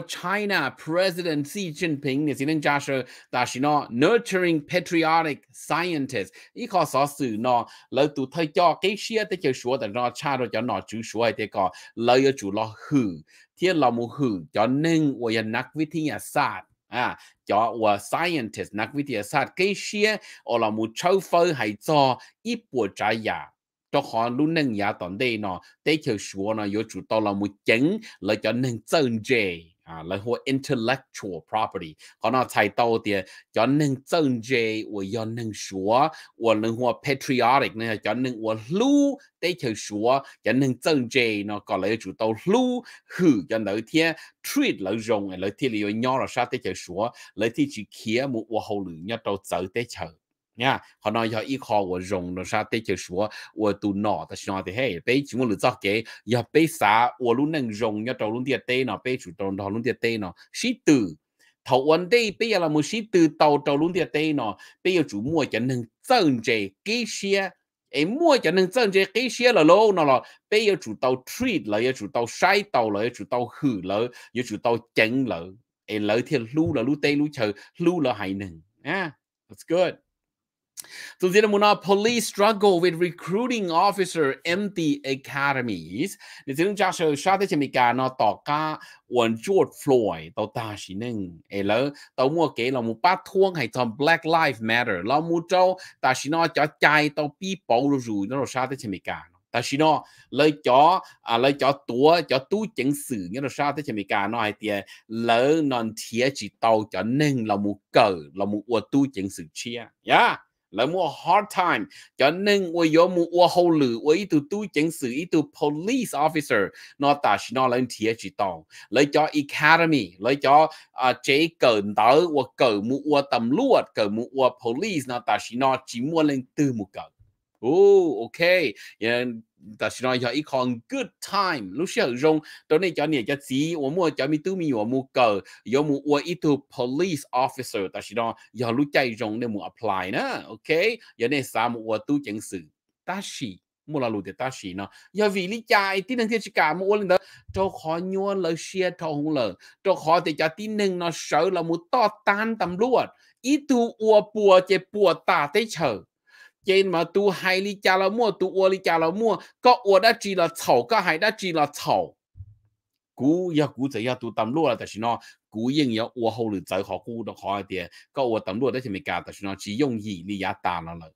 A: China President Xi Jinping is in Jasha Dashino nurturing patriotic scientists. E call sauce no low to take your Asia take your short and not child or not too sure they call lawyer to law who Tia Lamu who your name or your nak with a sad. À, cho và scientist nạc vitia sát cái xia ở là một châu hay cho ít bộ trái giả cho họ luôn nâng giá tận đây nó để chờ số nó yếu chủ tao là một chứng là cho nâng chân dễ à là hồ intellectual property họ nó thay tao thì cho nâng chân dễ và cho nâng số và nâng hồ patriotic này cho nâng và lưu để chờ số cho nâng chân dễ nó có lấy chủ tao lưu hử cho nó thiên treat lợi dùng lợi thiên liệu nhỏ là sao để chờ số lợi thiên chỉ kia một hồ lửa nhau tao chờ để chờ nha họ nói giờ ít khó của rồng nó sao tới chỉ số của tụ nọ ta xin nói thì hey bây chỉ muốn lựa chọn cái giờ bây xa của luôn năng rồng nhớ trâu luôn tiệt tê nó bây chủ trâu đó luôn tiệt tê nó sĩ tử thầu vấn đề bây giờ là một sĩ tử tàu trâu luôn tiệt tê nó bây giờ chủ mua cho năng 增值给些。em mua cho nên chân chế cái xe là lâu nó là bây giờ chủ tàu treat là giờ chủ tàu sai tàu là giờ chủ tàu hử là giờ chủ tàu chấn là em lợi thì lưu là lưu tây lưu chờ lưu là hại nừng ah that's good Tunisia police struggle with recruiting officer empty academies. Nitsinung jasho shate c า e m i k a no toka wan ต o t floy to ta shining. Elo to mo ke lo mu pa thuang hai tom Black l i f e s Matter. Lo mu to ta shino cho chai to pi po ru ru no shate chemika. Ta shino lo cho a lo cho t u ่ cho t ช cheng sự กา h ĩ a là shate c h e m i k นอนเทียจิต o n o จ thia chi to cho ning lo mu อวดตู้เจ cheng sự c h ย a Yeah. แล้วมัว hard time จนหนึ่งวยยมัอวหูหรือวัยตุตู้เจงสืออีตุ police officer นอตาชนอล้วเทียจิตองเลยจอ academy เลยจอเจเกิดเตอวัวเกิดมัอวตำรวจเกิดมัอว police นอตาชนอจิมัวเล่นตื้อมวเกิดโอ้โอเคยัง但是呢，要一看 good time lúc sau rong, tối nay cho nên cho gì, tôi mua cho mi tu mi tôi mua cờ, tôi mua tôi ít tu police officer, giờ officer, 但是呢，要 lúc chạy rong nên mua apply nè, ok, giờ này sao mua tu chứng sự, ta chỉ mua là lúc để ta chỉ nó, giờ vì lý chạy tin năng thiết chỉ cả mua lên đó, cho khó nhua lời xe cho không lời, cho khó thì cho tin năng nó sợ là mua to tan tầm luôn, ít tu ua bùa chỉ bùa ta tới chờ trên mà tu hay đi cha là mua tu ô đi cha là mua có ô đã chỉ là chậu có hay đã chỉ là chậu cú ya cú chỉ ya tu tầm lúa là tại nó cú yên ya ô hậu lử tới họ cú được họ tiền có ô tầm lúa đấy thì mình cả tại nó chỉ dùng gì đi giá tàn nó lợi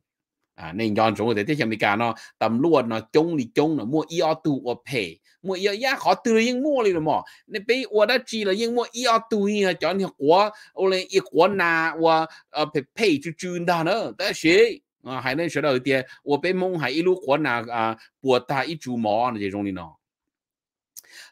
A: à nên nhon chúng tôi thấy thì mình cả nó tầm lúa nó chống đi chống nó mua ia tu ô phe mua ia ya khó từ yên mua đi rồi mà nên bây ô đã chỉ là yên mua ia tu hi là chọn nên quá ô lên ia quá na ô ờ, phe phe chú chú đó nữa đó là 啊，海南学到一点，我被蒙海一路活那啊，博大一株毛那这种的呢。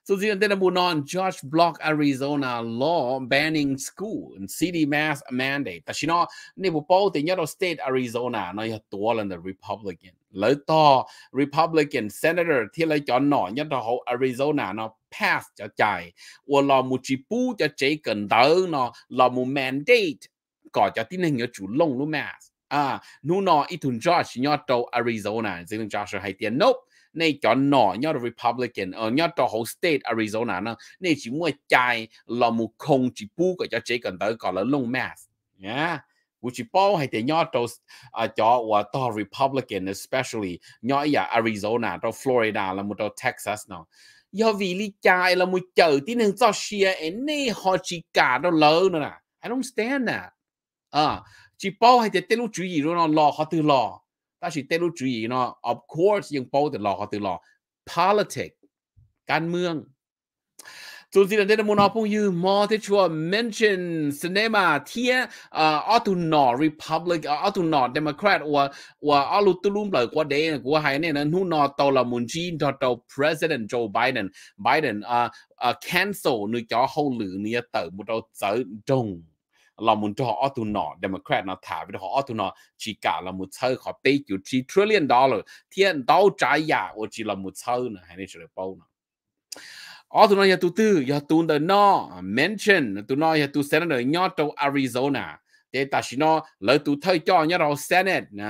A: So then then move on. Judge Block, Arizona law banning school and city mask mandate. But you know, nebo both in your state Arizona, no you to and the Republican. Lỡ to Republican Senator thì lấy cho nó nhất là Arizona nó pass cho chạy. Và là một chỉ bù cho chế cần tới nó là một mandate. Có cho tin hình ở chủ lông luôn mask à nu nọ itun George nhớ tàu Arizona dĩ ông George hay tiền nope này cho nọ nhớ Republican ở nhớ tàu whole state Arizona nó này chỉ mua chạy là một không chỉ bu cái cho chế cần tới gọi là long mass nhá Vụ chỉ bao hay tiền nhớ tàu à cho và tàu Republican especially nhớ ở à, Arizona tàu Florida là một tàu Texas nó do vì lý chạy là một chợ tí nên cho xia này họ chỉ cả đó lớn nữa nè I don't stand that à uh, chỉ bao hay thế lu chủ luôn nó lo họ từ lo ta chỉ lu chủ yếu nó of course nhưng bao từ lo họ từ lo politics การเมืองจูนซีเดนมูนอพงยูมอที่ชัว mention cinema เทียอ่าออตุนอ ờ, republic ออตุนอ ờ, democrat ว่าว่าออลุตุลุมเลยกว่าเดนกว่าไฮเนี่ยนะนู่นอตอละมุนจีนตอตอ president Joe Biden Biden อ่าอ่า ờ, cancel นึกจ่อเขาหรือเนี่ยเติมมุดเอาเจอดง là muốn họ tụ nọ Democrat nó thả với họ tụ nọ chỉ cả là một thơ họ pay kiểu trillion dollar thiên đau trái giả ô chỉ là một thơ nữa hay nên được bao nữa ở tụ nhà tư nhà tụ nó mention tụ nó nhà tụ senator nhỏ trong Arizona để ta chỉ nó lỡ tụ thơ cho nhà đầu senate nè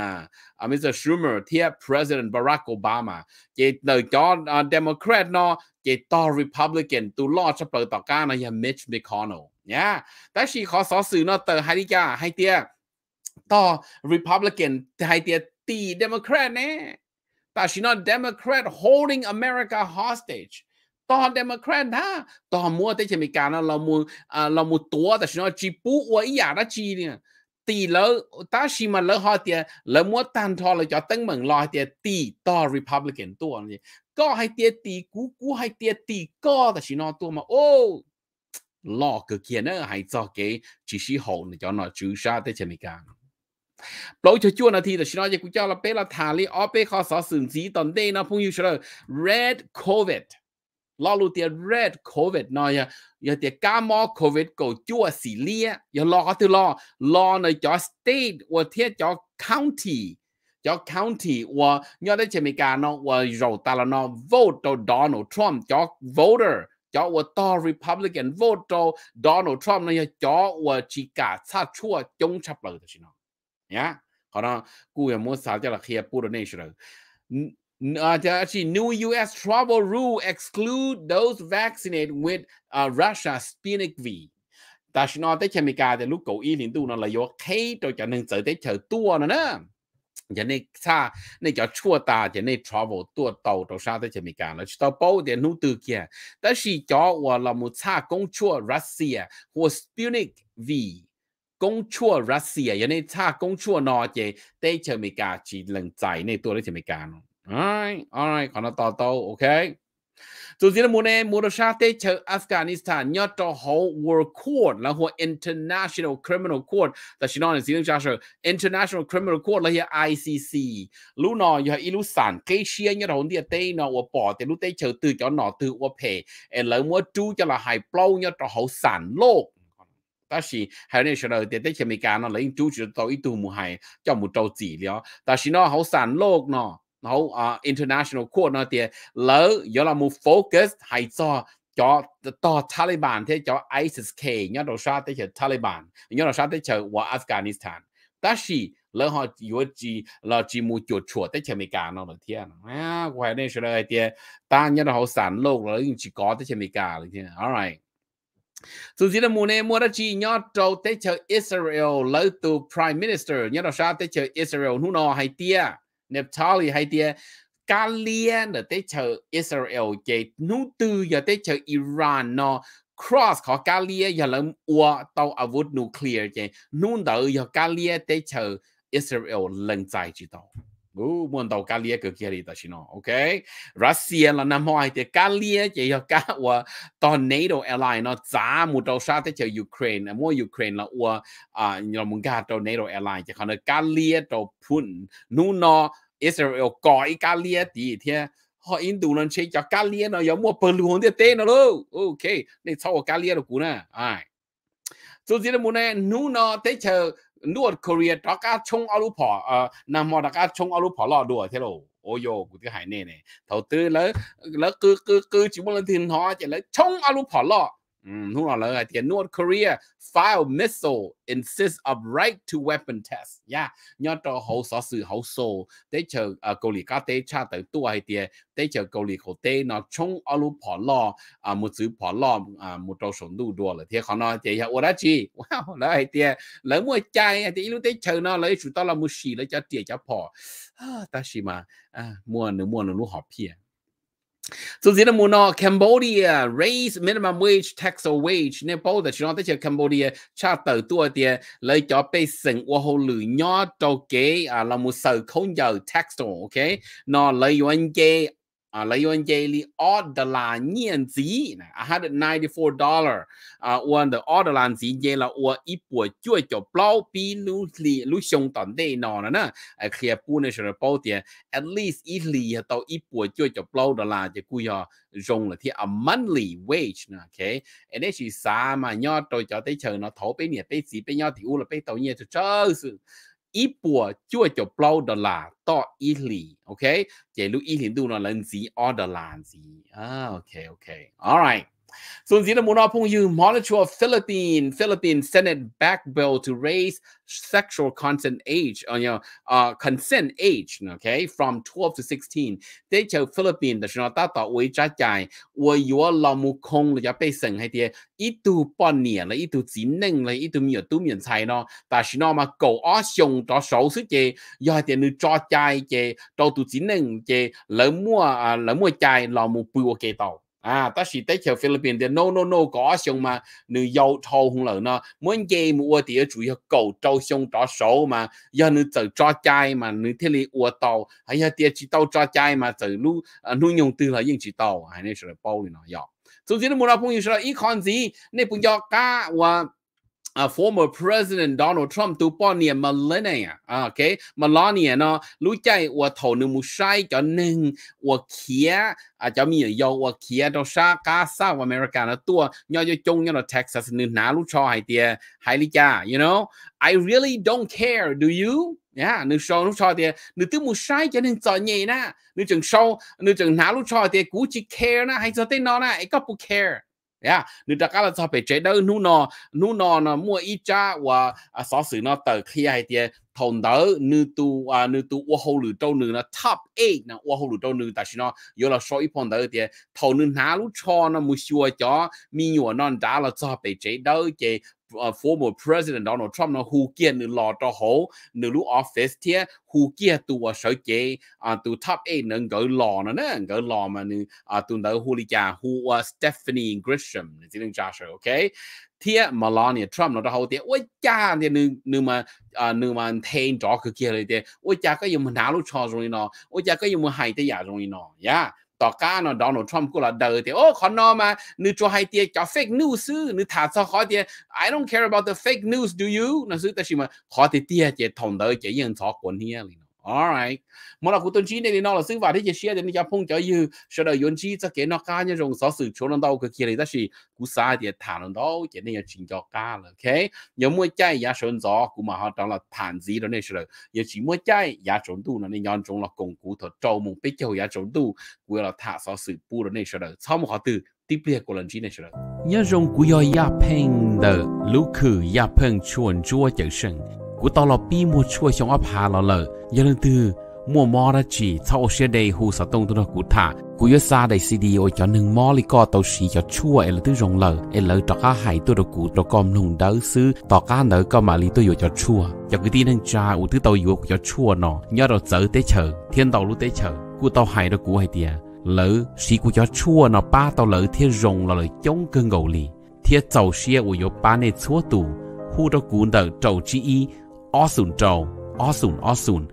A: à Mr Schumer thiên President Barack Obama chỉ lời cho à, Democrat nó chỉ to Republican tụ lo cho bờ tọt ca nó nhà Mitch McConnell เเนนีีี่่่ยแตตตตชขอออออสสืร์า呀，但是考所属呢，在海底家海底到 r e ยตีเดโมแครตเนี่ยแต่ชีนอเดโมแครต holding America hostage。ต่อเดโมแครตนะต่อมัวแต่จะมีการนะเรามูเรามูตัวแต่ชีนอจีปูอวยอยากนะจีเนี่ยตีแล้วตาชีมันแล้วฮอเตียแล้วมัวตันทอเลยจะตั้งเหมืองลอยเตียตีต่อริพับลิกันตัวนี้ก็ให้เตียตีกูกูให้เตียตีก็แต่ชีนอตัวมา โอ้ lo cực kia nó hay cho cái chỉ sĩ hồ này cho nó chú sa tới chemi cả lâu cho chua nó thì là nó cũng cho là bé là thà li ở bé khó sợ sừng gì tận đây nó phong yêu sờ red covid lo lu tia red covid nó ya ya tia ca mo covid cổ chua xì lia ya lo có từ lo lo nó cho state hoặc thế cho county cho county hoặc nhớ tới chemi cả nó hoặc rồi ta là nó vote cho Donald Trump cho voter cho của to Republican vô trô Donald Trump này cho của chỉ cả xa chua chống chấp lời thật nó nhá còn nó à, cú em muốn sao cho là khi bù này rồi actually, new U.S. travel rule exclude those vaccinated with uh, Russia Sputnik V. Ta xin nói tới chemical thì lúc cậu y liên tu nó là do khi tôi cho nên sợ tới chờ tua nó nữa. จะนี่ถ้านี่จะชั่วตาจะนี่ travel ตัวโตตัวชาติจะมีการแล้วตัวบ่เดี๋ยวนู้ดื่นเกี่ยแต่สิจ้อว่าเรามุท่าคงชั่วรัสเซียหัวสปูนิกวีคงชั่วรัสเซียยังนี่ถาคงชั่วนอเจได้เชมิการจีหลังใจในตัวได้เชมิการอ๋อ a l r i g h ขอนต่อโตโอเค so zira mune murashate che afghanistan nya to ho world court la ho international criminal court ta shinon zira jasho international criminal court la hi icc lu no ya ilu san ke shia nya ron dia te no wa po te lu te che tu cho no tu wa phe e la mo tu cho la hai plo nya to ho san lok 但是还有那时候，在在前面讲呢，人主角到一度没还叫木着急了，但是呢，好散落呢。hậu uh, ờ, international court nó thì lỡ do là một focus hay cho cho to Taliban thế cho ISIS K nhớ đầu sát thế cho Taliban nhớ đầu sát thế cho qua Afghanistan ta chỉ lỡ họ yếu chỉ là chỉ một chỗ chuột tới cho Mỹ cả nó là thiên à ngoài đây sẽ là thiên ta nhớ là họ sản lô là chỉ có tới cho Mỹ cả là thiên alright dù gì là mùa này mùa đó chỉ nhớ trâu tới cho Israel lỡ từ Prime Minister nhớ đầu sát tới cho Israel nu nó hay tia Naphtali hay tia Galia là tế chờ Israel chế nú tư giờ tế chờ Iran nó cross khó Galia giờ là ua tàu à vút nuclear chế nú đỡ giờ Galia tế chờ Israel lần dài chỉ tàu u muốn đầu cá lia cực kia đi ta xin ok Russia là năm hai thì cá lia chỉ là cá của tornado airline nó giá một đầu sa tới chờ Ukraine mua Ukraine là của à là muốn cá NATO airline chỉ còn là cá lia đầu phun nu nó Israel gọi cá lia thì thế họ in đủ lần chơi cho cá lia nó có mua bờ luôn thì tên nó luôn ok nên sau cá lia được cú nè ai số gì là muốn nói nu nó tới chờ นวดเกาหลีตากาชงอรุพอเอ่อนามอตากาชงอรุพอรอดด้วยเทลโอโยกูที่หายเน่เน่เท่าตื้อแล้ว แล้วกือกือกือจิมบันทินหอจะแล้วชงอรุพอรอพูดออเลยเทียนนวดเกาหลี file missile ซ n s i s t of right to weapon t e s ยาย้อนต่อเขาสอสื่อหขาโซเตะเชอเกาหลีก้าเตชาติตัวให้เตียเตะเชอเกาหลีเขาเตะนอชงอลุผ่อนล่ออ่ามุดซื้อผ่อนล่ออ่ามุดตัวสนดูดัวเลยเทียเขานอเตีเชออระจีว้าวแล้วไอ้เตียแล้วมวยใจไอ้เตียรู้เตะเชอนอเลยชุดตอนเราหมุดีแล้วจะเตียจะผ่อตาชิมาอ่ามวนหนึ่งมวนหนึ่งรู้หอบเพีย So diễn mùa nọ Cambodia raise minimum wage tax or wage nè bao đó chúng ta thấy Cambodia cha tờ tua tiền lấy cho bê sinh và hồ lử nhỏ đầu kế à là một sự không giàu tax ok nó lấy yuan kế uh, Leon Daily order là nhiên gì I had 94 dollar uh, when the order là gì vậy là 我一波就就 blow 比努力努熊短的呢呢，呃，可以不能说保点，at least 一里到一波就就 blow 的啦，就故要用了ที่ a monthly wage 呢，OK，哎，那是啥嘛？要到叫得成了，头被你被死被要丢了被抖音就这是。อีปัวจั่วจบเปล่าดอลลาร์ต่ออีหลีโอเคเจลูอีหลีดูนอนลันสีออดอลลาร์สีอ่าโอเคโอเค alright Sunzita Munapungyu, Monitor of Philippine, Philippine Senate back bill to raise sexual consent age, uh, you know, uh, consent age, okay, from 12 to 16. They tell Philippine, the Shana Tata, we jajai, we you are lamu kong, ya bay sing, hay tia, itu bonnier, la itu zim ning, la itu mia tu mian tai no, ta shino ma go a xiong, da shou su je, ya tia nu jajai je, do tu zim ning je, la mua, la mua jai, lamu bu ke tao à ta chỉ tới chiều Philippines thì no no no có xong mà nữ giàu thâu hung lợn nó muốn gì mua thì chủ yếu cầu trâu xong trò số mà giờ nữ tự cho trai mà nữ thế li ua tàu hay giờ tiệt chỉ tàu cho trai mà tự nu à, nu nhung tư là yên chỉ tàu hay nên sẽ bao thì nó giàu dù gì nó muốn là phong yêu sẽ là ít con gì nên bây giờ cá, và uh, former President Donald Trump tu po nia Melania à, okay Melania no, lú chạy wa thổ nữ mu sai cho nên wa kia à cho mi yo wa kia do sa ka sa wa America nó tua nyo yo chung nyo Texas nữ ná lú cho hai tia hai lý cha you know I really don't care do you yeah nữ sau lú cho tia nữ tu mu sai cho nên cho nhẹ na nữ chừng sau nữ chừng ná lú cho tia cú chỉ care na hay cho tên nó na I got care yeah à? nữ ta cá là sao phải chế đâu nu nọ nu nọ nó mua ít cha và sáu à, sự nó tờ khi ai thì thôn đỡ nữ tu à nữ tu ô hô lử trâu nữ nó top eight nó ô hô lử trâu nữ tại sao nó yếu là số ít phần đỡ thì thôn nữ nào lúc cho nó mua xua cho mi nhua non đá là sao phải chế đâu chế uh, ờ, former president Donald Trump nó hu kia nữ lò cho hố nữ lúc office thia hu kia ở ờ, sở chế à tụ top 8 nâng gỡ lò nó nè gỡ lò mà nữ à tụ đỡ hu lý cha hu Stephanie Grisham nữ tiếng cha sở ok thia Melania Trump nó cho hầu tiệt ôi cha thì nữ nữ mà à ờ, nữ mà thêm rõ cái kia เลย tiệt ôi cha có dùng mà nào lúc cho rồi nó ôi cha có dùng mà hay tới giờ rồi nó yeah ต่อกาเนอะดอัลน์ทรัมป์กูละเดอเตียโอ้ขอนอมานึกจะให้เตี้ยจะอ fake news ซื้อนึกถาซอขอเตี้ย I don't care about the fake news do you นะซื้อแต่ชิมาขอเตียเตียจะทงเดอเจยังสอกคนเฮียเลย alright mà là của tuần chi này nó là sinh vào thế giới xe thì nó phong trở như sau đó yến chi cho cái nó cá như dùng sáu sự chỗ nó đâu cái kia này đó là cú sai thì thả nó đâu cái này là chính cho cá là ok nhớ mua chạy giá sơn gió cụ mà họ đó là thản gì đó này rồi nhớ chỉ mua chạy giá trốn tu nó nên nhon trốn là công cú thuật trâu mùng biết châu, giá trốn tu cụ là thả số sự bu đó này rồi sau một họ từ tiếp liệt của lần chi này rồi nhớ dùng cụ yo ya peng the lúc khử ya peng chuồn chua chở sinh cú tao lò pi mua chua trong ấp hà lò giờ lần từ mua mò ra chỉ sau xe đầy hù sa tông tôi nó cú thả cú yếu xa đầy cd ôi cho nâng mò li co tàu xì cho chua ấy là tư rồng lờ ấy lờ cho cá hải cú đồ com nung đỡ xứ tỏ cá nở co mà li tôi yếu cho chua cho cái tin nâng cha ủ tư tàu yếu cho chua nọ nhớ đồ chở tế chở thiên tàu lú tế chở cú tàu hải đồ cú hay tiề lỡ xì cú cho chua nọ ba tàu lỡ thiên rồng là lỡ chống cơn gầu thiên tàu xe ủ yếu ba nè chua tù hù đồ cú nở trầu chi y Osun Trầu, Osun Osun.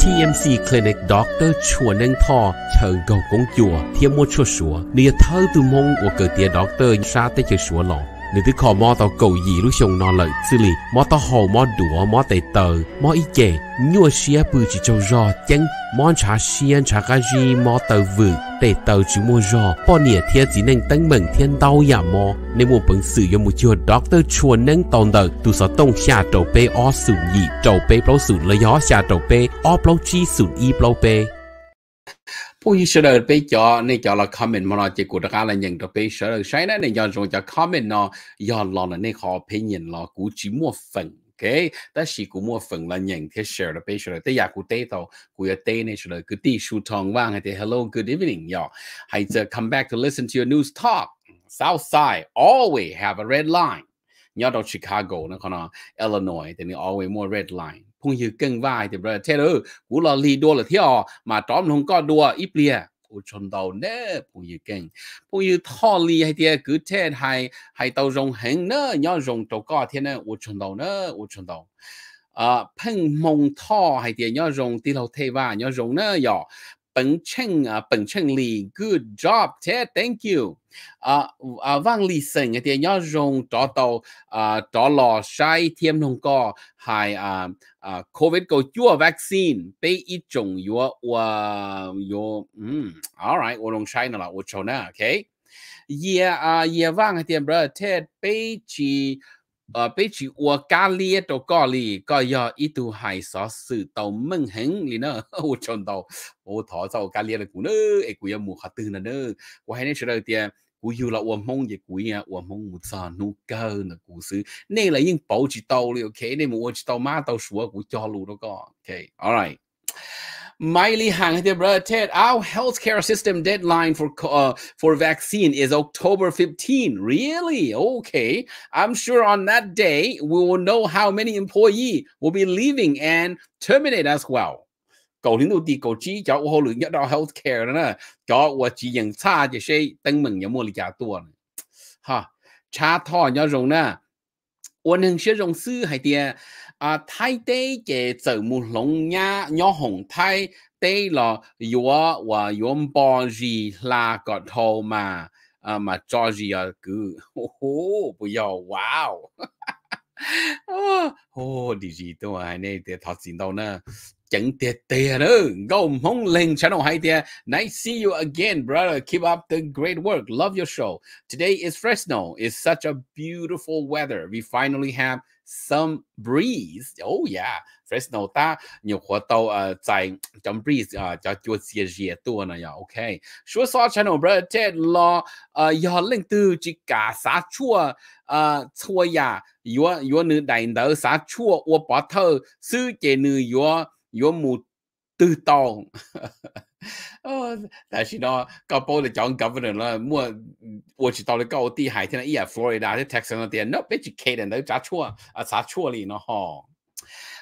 A: TMC Clinic Doctor chùa nâng thò chờ gầu công chùa thiên mua chua, sủa nìa thơ từ mong của cờ tía doctor xa tới chơi sủa lọ. nếu thứ khó mò tao cầu gì lúc chồng nó lợi xử lý mò tao hồ mò đũa mò tay tờ mò ý chè nhua xia bư chỉ châu rò chân mò trà xiên trà gà gì mò tờ vựng để tàu chú mô rò bỏ nỉa thia chỉ nên tăng mừng thiên đau giả mò nên một bằng sử dụng một chiều doctor chua nâng tồn đợt tù sở tông xa trầu bê o sủng nhị trầu bê bao sủng lấy gió xa trầu bê o bao chi sủng y bao bê bê bê cho, cho cho nên nên nên là là là comment comment mà nó, nhận cú mua ผู้ยิ่งเสนอไปจอในจอเราคอมเมนต์มาเราจะกูตะการอะไรอย่างตัวไปเสนอใช่ไหมในยอนจงจะคอมเมนต์เนาะยอนรอในข้อเพยินรอกูจีมั่วฝัง OK, mua là OK，但是古莫粉了人贴 share là rồi. giờ tàu, này cứ đi 了被 share 了，对呀，古对到古要对呢出来，古地书通望还得 Hello Good evening giờ Come back to listen to your news talk Southside always have a red line. đâu Chicago nó 呢可能 Illinois thì nó always more red line. line，碰有更歪的不？听到古老利多了跳，嘛，咱们通搞多一边。部循道呢，部要經，部要脱離係啲古車係係到用行呢，要用到嗰天呢，我循道呢，我循道。啊，拼夢拖係啲要用啲路梯話，要用呢，要。bình Cheng à bình Cheng Li good job Ted thank you à à vang lì sừng thì nhớ dùng trò tàu à trò lò sai thêm nông co hay à à covid có chua vaccine bị ít chủng yo yo um all right ô long sai nào là ô chona okay yeah à yeah vang thì brother Ted bây chỉ 呃，比起我家里都家里，个要一度还啥事都猛行哩呢，我讲到我讨找家里的姑呢，哎，姑要木哈得呢呢，我还能吃到点。古有了我梦也古呀，我梦我咋努个呢？故事那来应保住到了，OK，你们我知道嘛？到说古交路了个，OK，All right。Miley Hang brother Ted. our healthcare system deadline for uh, for vaccine is October 15. Really? Okay. I'm sure on that day we will know how many employee will be leaving and terminate as well. 舊年到跌，舊 healthcare à thay thế cái chữ một lông nhá nhỏ hồng thay thế là yếu và yếu bò gì là có thô mà à mà cho gì à cứ ô bây giờ wow ô đi gì tôi hay này để thật xin đâu nè chẳng tiệt tiệt nữa go mong lên channel hay tiệt nice see you again brother keep up the great work love your show today is Fresno it's such a beautiful weather we finally have Some breeze. Oh yeah, Fresno ta nhiều khóa tàu ở tại trong breeze à cho chua xìa rìa tua này à. Ok. Shua so channel brother Ted lo uh, yo linh tư chỉ cả xã chua uh, chua ya yo yo nữ đại đỡ xã chua ô bỏ thơ sư chế nữ yo yo mù tư tòng 哦，但是呢，到波利讲 governor 啦，莫我去到了高地海天的伊啊，Florida 的 Texas 那点，no bitch Caden 都查错啊，查错哩呢吼。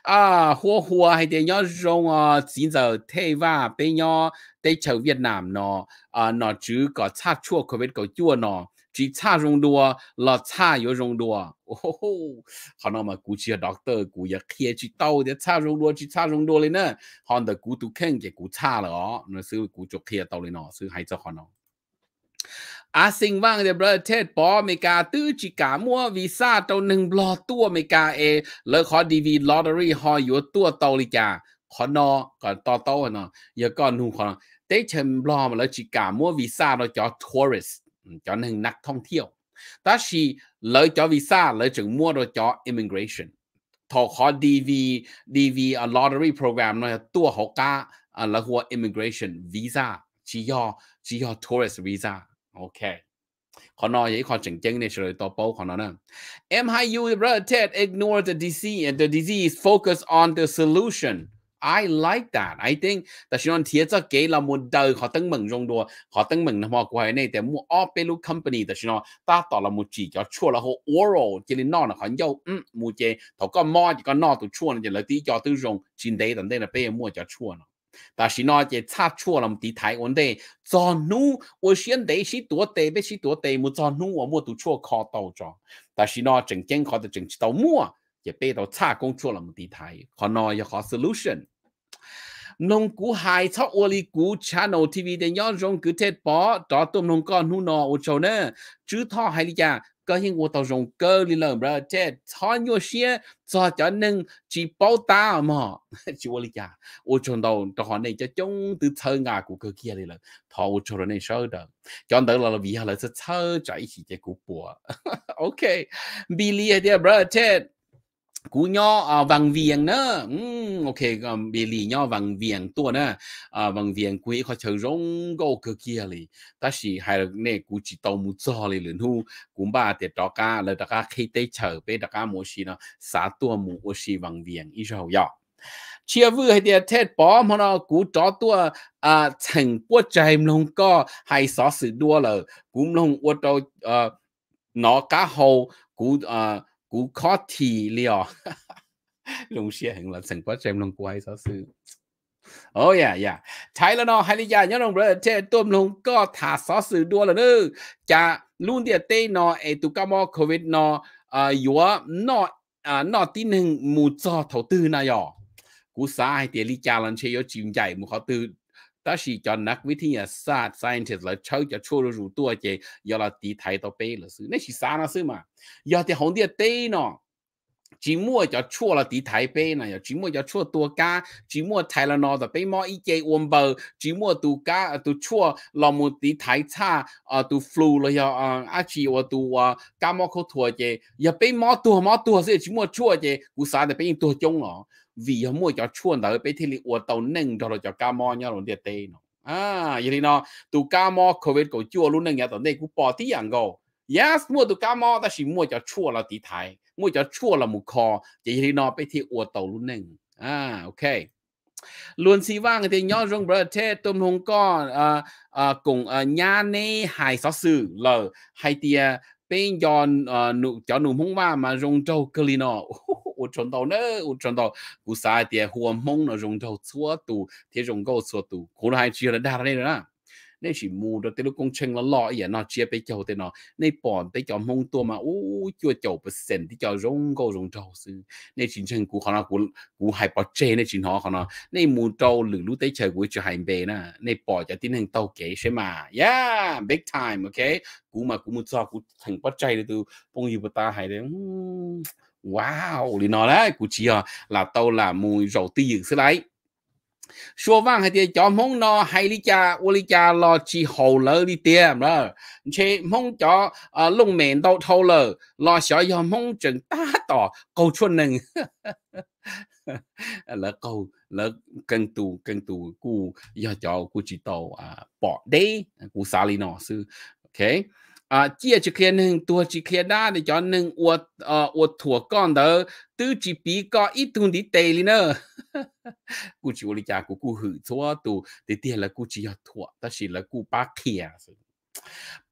A: 啊，火火还点要用啊，只就退哇，变要对朝越南呢，啊，那主个查错可别个做呢。chỉ cha rong đua là cha yếu rong đua oh, họ nói mà cú chỉ là doctor cú ya kia chỉ tàu để cha rong đua chỉ cha rong đua lên nè họ đã cú tu khen cái cú cha là ó nó sư cú chụp kia tàu lên nọ, sư hay cho họ nó à sinh vang để bờ tết bỏ mì cà tư chỉ cả mua visa tàu nâng lo tua mì cà e lỡ khó đi lottery họ yếu tua tàu đi chả khó nó còn to tàu nó giờ còn hùng khó tế chèm lo mà lỡ chỉ cả mua visa nó cho tourist cho nên นักท่องเที่ยว ta chỉ lấy cho visa lấy chừng mua rồi cho immigration ทอขอ DV DV a lottery program เนาะตัวหกาอะแลวหัว immigration visa ชี้ย่อชี้ยอ tourist visa โอเคขอนอยขอเจ๋งๆในเฉลยตัวโป้ขอนอนะ MHU related ignore the disease the disease focus on the solution I like that. I think ta shi non tia za ge la mo da kho tang meng rong do kho tang meng na mo ko hai nei te mo o pe lu company ta shi non ta ta la mo chi cho chua la ho oral ti li non kho yo um mo che to ko mo ji ko no tu chua ne la ti cho tu rong chin dei dan dei na pe mo cho chua no ta shi no che cha chua la mo ti tai on dei zo nu wo xian dei shi tuo te be shi tuo te mo zo nu wo mo tu chua kho tao cho ta shi no cheng cheng kho ta cheng chi tao mo 也被到差工作了目的台，可能也好 solution。侬古海草窝里古 channel TV 的要用古铁宝，到都侬讲侬喏，我做呢，只他海里呀，个性我到用狗里了，不这穿越些，咋叫能去报答嘛？就我里呀，我做到到好呢，就中的草啊古个 kia 里了，他我做了那少的，讲到了了，以后了是草在一起的古播，OK，比利的不这。cú nho à, vàng viền nữa mm, ok bị lì nho vàng viền tua nữa à, ờ, vàng viền quý khó chờ rong gô cơ kia lì ta chỉ hai là nè cú chỉ tàu mu cho lì lớn hu cũng ba để đó ca là đó ca khi tây chờ bé đó ca mua xì nó xá tua mu ô xì vàng viền ý rồi yọ chia vư hay tiệt thế bỏ mà nó cú cho tua à thành quốc trái lông co hay xó sự đua lờ cú lông ô tô ờ, nó cá hồ cú à 股靠体了，龙些很了，成个全龙ซื้อโอ้ยย่าใช้แล้วเนาะให้ิยาเนี่ยลงเบร์เจ้ต้มลงก็ถาซอสื้อด้วแล้วเนอจะลุ่นเดียเต้นอไอตุกามอโควิดนอะอ่อยู่ว่านออ่านอที่หนึ่งมูจอเ่าตื้นนายอกูสาให้เตียลิจาลันเชยจิมใหญ่มูเขาตื้อแต่สิจอนักวิทยาศาสตร์ scientist แล้วเขาจะช่วยรู้ตัวเจยอลตีไทยตัวเป้หรือซื้อนี่สิสานะซื้อมายอที่หงเดียเต้เนาะ chỉ mua cho chua là tí thái bê này chỉ mua cho chua tua cá chỉ mua thái là nó là bê mò ít chế bờ chỉ mua tu cá ờ, tu chua là một tí thái cha à tu flu là giờ à chỉ và tu à cá mò khô giờ bê mò tua mò tua sẽ chỉ mua chua chế cú sa để bê tua chung nó vì giờ mua cho chua đó bê thì li uống tàu nâng rồi cho cá mò nhau rồi để tê nó à vậy thì nó tu cá mò covid của chua luôn nâng nhà tàu này cú bỏ tí dạng gò ยาสมัวตุกามอแต่ชีมัวจะชั่วเราตีไทยมัวจะชั่วเราหมุคอจะยีนอไปที่อวดเต่ารุ่นหนึ่งอ่าโอเคล้วนสีว่างเดียอรุ่งประเทศตุ้มหงก้อนอ่าอ่ากลุ่มอ่าญาเนี่ยไฮซอสือเลยไฮเตียเป็นยอนอ่าหนุ่เจ้าหนุ่มฮงว่ามารงโจเกลีนอโอ้โหอุจนโตเนออุจนโตกูสายเดียหัวมงเนอรงโจ้ชั่วตูเที่ยงก็ชั่วตูคนไทยเชื่อได้เลยนะ你是木的，对了工程了老也那接被叫的那，你本被叫蒙多嘛，哦，就叫不神的叫容高容招是，你真正古可能古古还不这你真好可能，你木到路路得车古就还被呢，你本就天天到给是嘛，yeah，big time，OK，古嘛古木早古很不这的都朋友不打还的，嗯，哇，你那嘞，古只啊，那到那木肉的也是来。说完还得叫梦呢，海里家我里家了去好了的点了，去梦叫啊弄面到头了，那小要梦整大到够出能，了够了更多更多故要叫估计到啊，宝的故啥里呢是 OK。à chia chỉ khen hưng tua chỉ khen đa để cho nưng uột ờ, uột thua con đó tứ chỉ bí có ít tuần đi tê li nữa cụ chỉ uống trà cú cú hử thua tù để tiền là cú chỉ học thua ta chỉ là cú ba kia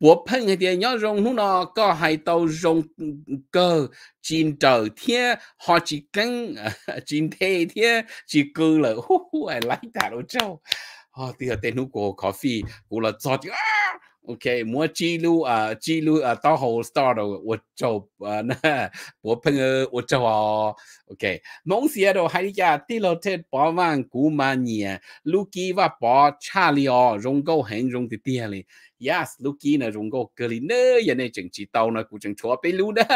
A: bố phân hay tiền nhớ rong lúc nó có hai tàu rong ừ, cơ chín trở thiên họ chỉ căng chín thế thiên chỉ cư là hú hú ai lái đà lô châu họ tiền tên nụ cổ coffee cú là cho chứ OK，摸记录啊，记录啊，导航 start 了，我就啊那我朋友我就话。โอเคน้องเสียดูให้ดาที่เราเทศปอวันกูมาเนี่ย ลูกีว่าปอ ชาลีอ๋อรุ่งก็เห็นรุ่งติดเลย yes ลูกีเนี่ยรุ่งก็เกลี่ยเนอยันในจังจีเตานยกูจังชัวไปรู้นะ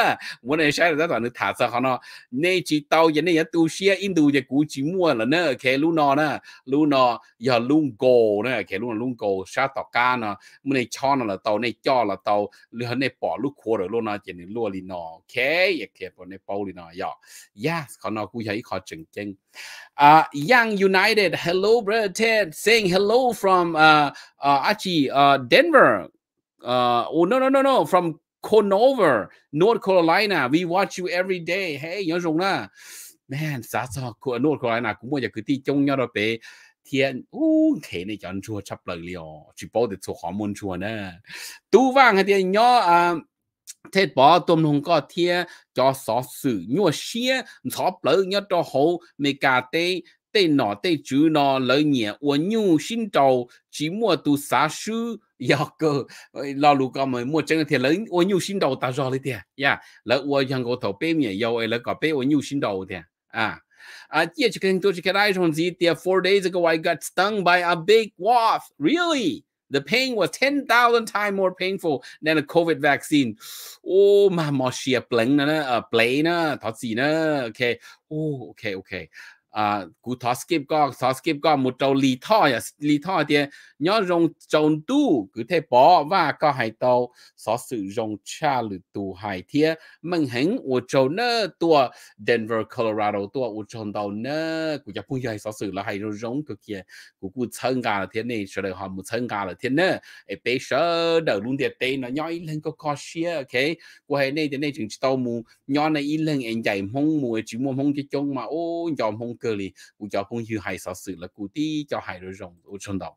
A: วันนี้ใช่แล้วตอนนี้ถ่าสักคนเนาะในจีเตายันในยันตูเชียอินดูจะกูจีมัวละเนอเค่รู้นอนะรู้นออย่าลุงโกเนะเค่รู้นลุงโกชาตอกาเนาะมันในช้อนละเตาในจ่อละเตาหรือในปอลูกโครหรือลูกนอเจนี่ลวลีนอเค่อยากแค่ปในเปาลีนออย่า cũng Yes, ขอนอกูใช้ขอจึงจึง uh, Young United hello brother Ted saying hello from uh, uh, actually uh, Denver uh, oh no no no no from Conover North Carolina we watch you every day hey nhớ rồi na man sa sao của North Carolina cũng mua giờ cứ đi trông nhau rồi bé thiên u uh, thế này chọn chùa chấp lời liều chỉ bảo được số hormone chua nè tu vang hay thiên nhớ uh, thế bỏ tôm hùng có thia cho xó sử nhua xia xó lỡ nhớ cho hậu mê cà tê tê nọ tê chữ nọ lỡ nhẹ ua nhu xin trầu chỉ mua tu xá sư yà cơ lo lù có mới mua chân thì lỡ ua nhu xin đầu ta rồi thì ya dạ, lỡ ua yang gỗ thầu bê nhẹ yêu lỡ có bê ua nhu xin đầu thì à à chia chỉ cần tôi chỉ cái ai trong gì thì four days ago I got stung by a big wasp really The pain was 10,000 times more painful than a COVID vaccine. Oh, my moshia blaina, blaina, Okay. Oh, okay, okay. 啊，古托斯基個托斯基個木做利托呀，利托啲，要用重度佢睇波，話個係到所使用差率度係啲，問行我做呢多 Denver Colorado 多我做到呢，佢日本又係所使啦，係用佢嘅，佢佢參加咗啲呢，出嚟話冇參加咗啲呢，誒，俾少到兩點地呢，要一兩個個些，OK，我係呢啲呢仲知道冇，要呢一兩人仔夢冇，主冇夢嘅中嘛，哦，又夢。cho cho phong sự là rồi đầu,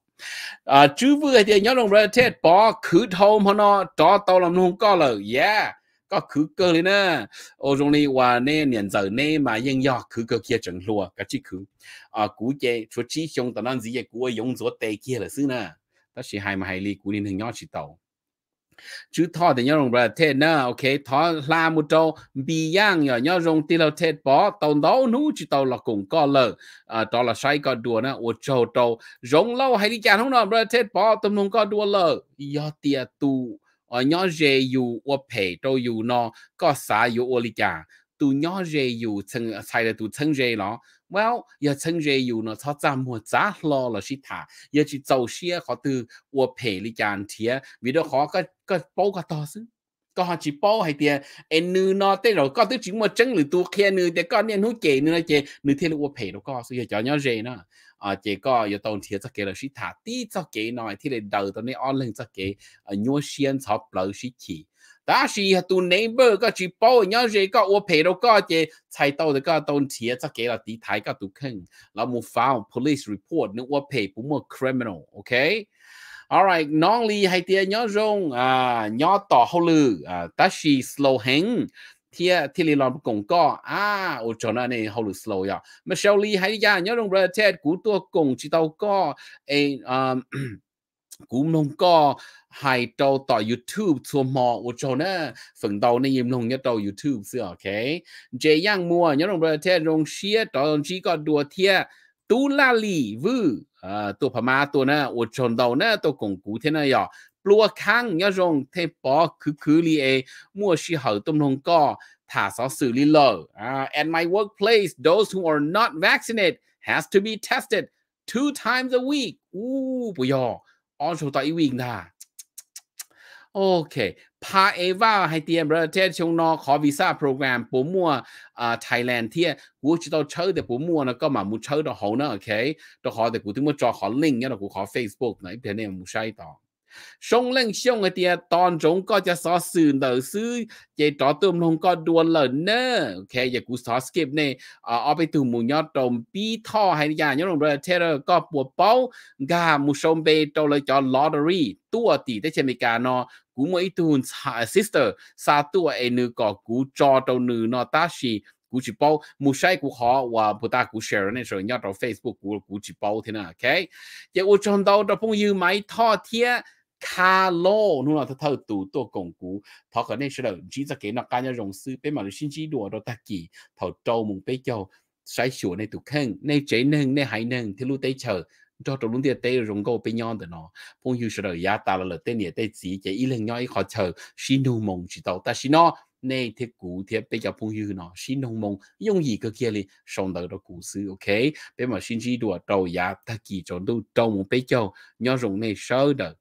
A: à chú vừa thì nhớ đồng ra thế bỏ cứ thâu mà nó cho tao làm không có lời yeah có cứ cơ lên nè ô trong này qua nè nhận giờ nè mà yên do cứ cơ kia chẳng lùa cái chỉ cứ à cú chế chúa chỉ xong tao năn gì vậy cú ấy dùng số tê kia là xứ nè đó chỉ hai mà hai ly cú nên thằng nhỏ chỉ tàu chú thọ thì nhau rồng bà thế nè ok thọ la một trâu bị giang nhỏ nhau rồng tì lâu thế bỏ tàu đó nú chú tàu là cùng có lờ à đó là sai có đùa nè ô trâu trâu rồng lâu hay đi chán không nào bà thế bỏ tầm nông có đùa lờ do tia tu ở nhỏ rề dù ô phê trâu dù nó có xả dù ô lì chà tu nhỏ rề dù chân sai là tu chân rề nó well 要趁热油呢，他怎么咋捞了是他，要去做些好多我赔的讲题，为了好个个包个多少。ก็ฮัจิปอให้เตียเอ็นนือนอเตเราก็ตึจิมาจังหรือตัวแค่นือแต่ก็เนี่ยนู้เจนือเจนือเทลวเพลก็สุยจอนยอเจนะอ่าเจก็อยู่ตอนเทียจะเกลชิถาตีจะเกหน่อยที่เลยเดาตอนนี้อ้อนเรื่องจะเกยัวเชียนชอบเปล่าชิขี่但是都 neighbor phao e e, police report criminal report，你我陪不么 criminal，OK？Alright, non li hay tia nhau rong à nhau tỏ hô lư à ta shi slow hang tia tia li lon cùng co à ô cho nó này hô lư slow ya. Michelle li hay ya nhau rong brother Ted cú tua cùng chỉ tàu co a um กูมลงก็หฮเตาต่อ YouTube ทัวมอวโจนะฝังเตาในยิมลงเนี่ยเตา YouTube เสือโอเคเจย่างมัวเนี่ยลงประเทศลงเชียต่อลงชี้ก็ดัวเทียตูลาลีวือตัวพม่าตัวน่ะอโชนเตาน่ะตัวกงกูเทน่ะยอปลัวข้างเนี่ยรงเทปอคือคือลีเอมัวชีเหอตุ้มลงก็ถ้าสอสื่อลีเลอ at my workplace those who are not vaccinated has to be tested two times a week อู้ปุยอออโชตอีวิงท่าโอเค พาเอว่าให้เตรียมประเทศชงนอขอวีซ่าโปรแกรมปุ่มมัวอ่า ไทยแลนด์เที่ยวูจะต้องเชิญแต่ปุ่มมัวนะก็มามุเชิญต่อเขาเนอะโอเคต่องขอแต่กูถึงมาจอขอลิงก์เนี่ยเรากูขอเฟซบุ๊กไหนเพียงเนี่ยมุใช่ต่อ sông lên sông ở tia tòn trống có cho xó sư nở sư chế trò tôm không có đua lợn nè ok giờ cú xó skip nè ờ, ở bên từ mù nhọ trồng bi thọ hay là nhớ rằng rồi terror có bùa bao gà mù sông bê trâu lời cho lottery tua tỷ tới trên Mỹ nó cú mỗi tuần sister sa tua em nữ có cú cho trâu nữ no ta chỉ cú chỉ bao mu sai cú họ và bù ta cú share này rồi nhớ trong Facebook cú cú chỉ bao thế nào ok giờ u chong đâu đó phong yêu máy thọ thiệt 卡罗，侬那他偷渡多巩固，他可能是了，只只给那家人融资，别嘛是新几多到大几，他招募别叫筛选那土坑，那谁能那还能，他路得 chờ. cho trong lúc tiệt tế rung gô bên nhau đó nó phong hiệu sửa ya ta là tên nhiệt tế chỉ chỉ ý lên nhau khó chờ xin nụ mong chỉ tàu ta xin nó nè thế cụ thế bây giờ phong hiệu nó xin nụ mong dùng gì cơ kia đi sống đời đó cụ sư ok bây mà xin chỉ đùa tàu ya ta kỳ cho đâu tàu một bây giờ nhau rung này sơ đời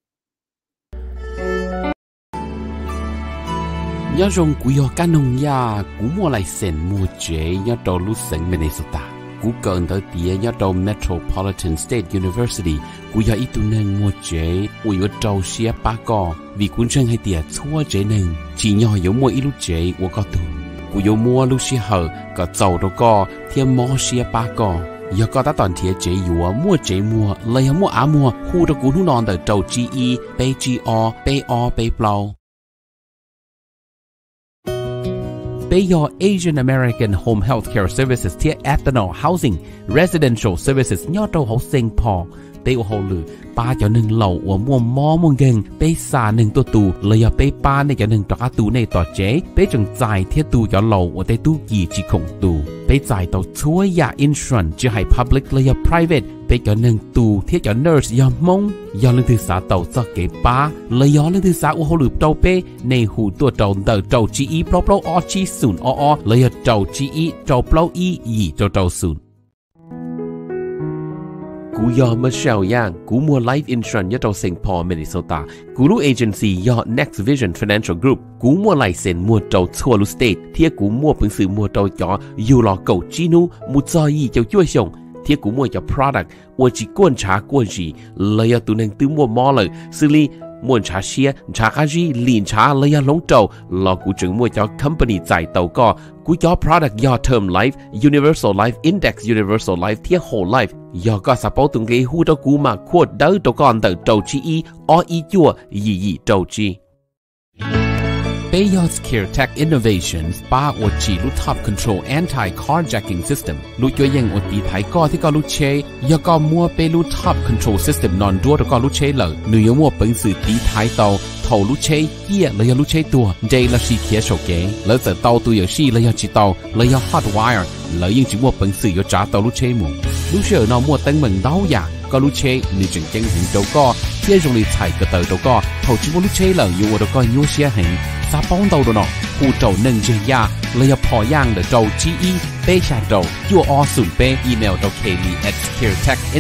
A: nhớ rong của yo canon ya cú mua lại sen mua chế nhớ đầu lúc sen Minnesota cú cần tới tía nhớ đầu Metropolitan State University cú yo ít tu nên mua chế ui trâu xia ba co vì cuốn chân hay tía thua chế nên chỉ nhỏ yo mua ít lúc chế của có cú yo mua lúc xia hở có dầu đâu co thiên mò xia ba co giờ có ta toàn thiệt chế yếu mua chế mua lấy mua á mua hu đó cú nu non đời trâu chi y bê chi o bê o bê plau Bayor Asian American Home Healthcare Services ที่ Ethanol Housing Residential Services ยอดเราเขาเซงพอเปโอเขาลือป้าเจ้าหนึ่งเหล่าอัวม่วมมอมวงเกงเปสาหนึ่งตัวตูเลยอย่เปป้าในเจ้าหนึ่งตอกตูในต่อเจเปจงใจเทียตูเจาเหล่าอัวเตตู้กี่จีคงตูเปจ่ายต่อช่วยยาอินชรันจะให้พั b l ิ c เลยอย่า private ไปจอนึงตูเทียจอเนิร์สยอมมงยอมเรื่องที่สาเต่าสเกป้าเลยยอมเรื่องที่สาอุหลืบเต่าเป้ในหูตัวเต่าเต่าเต่าจีอีเปล่าเปล่าออจีศูนย์อออเลยเต่าจีอีเต่าเปล่าอีอีเต่าเต่าศูนย์กูยอมมาเชลย่างกูมัว life insurance ยอดเซิงพอเมนิโซตากูรู้เอเจนซี่ยอด next vision financial group กูมัวไลเซนมัวเจ้าชัวลุสเตทเทียกูมัวพึงสื่อมัวเจ้าจออยู่รอเก่าจีนูมุจอยีเจ้าจ้วยชง thiết của mua cho product của chỉ quan trả của gì lấy tụ nên tứ mua mò lời xử lý muốn trả xe trả cá gì liền trả lấy lông trầu lo của chứng mua cho company giải tàu co cú cho product do term life universal life index universal life thiết whole life do có support từng cái hu đó cú mà quote đó đó con tờ trầu chi ý o ý chua gì gì trầu chi Bayos Care Tech Innovations 巴我记录 Top Control Anti Carjacking System 录脚印我比台高ที่ก็录切要ก็มัวไป录 Top Control System นอนดัวแล้วก็录切เลยหนูยังมัวเป็นสื่อตีท้ายเตาเท่า录切เยี่ยแล้วยัง录切ตัวเดย์ละสีเขียวโชเกแล้วแต่เตาตัวยังสีแล้วยังจีเตาแล้วยัง Hot Wire แล้วยังจีมัวเป็นสื่อยังจ้าเตา录切มุง录เชื่อนอมัวตั้งเหมือนเดาอยากก็录切หนูจึงเก่งถึงเจ้าก็街上的菜个豆豆讲，投资我努车了，有我都该有些行，咋帮到的呢？护照能简压，你要保养的手机一备下，you a r e e soon m a i l 到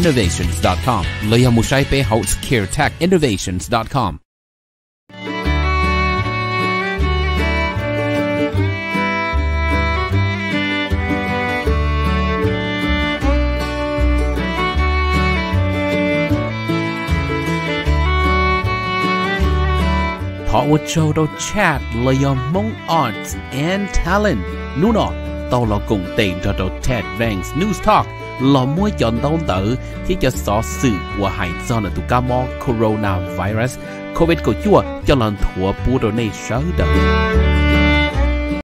A: kelly@caretechinnovations.com，你要冇晒备 s c a r e t e c h i n n o v a t i o n s c o m họ u châu đâu chat là do mong arts and talent nu nọ tao là cùng tiền cho đâu Ted vans news talk là mua chọn tao tự thì cho xó sự của hải do là tụ ca coronavirus covid của chua cho lần thua bù đồ này sớ đời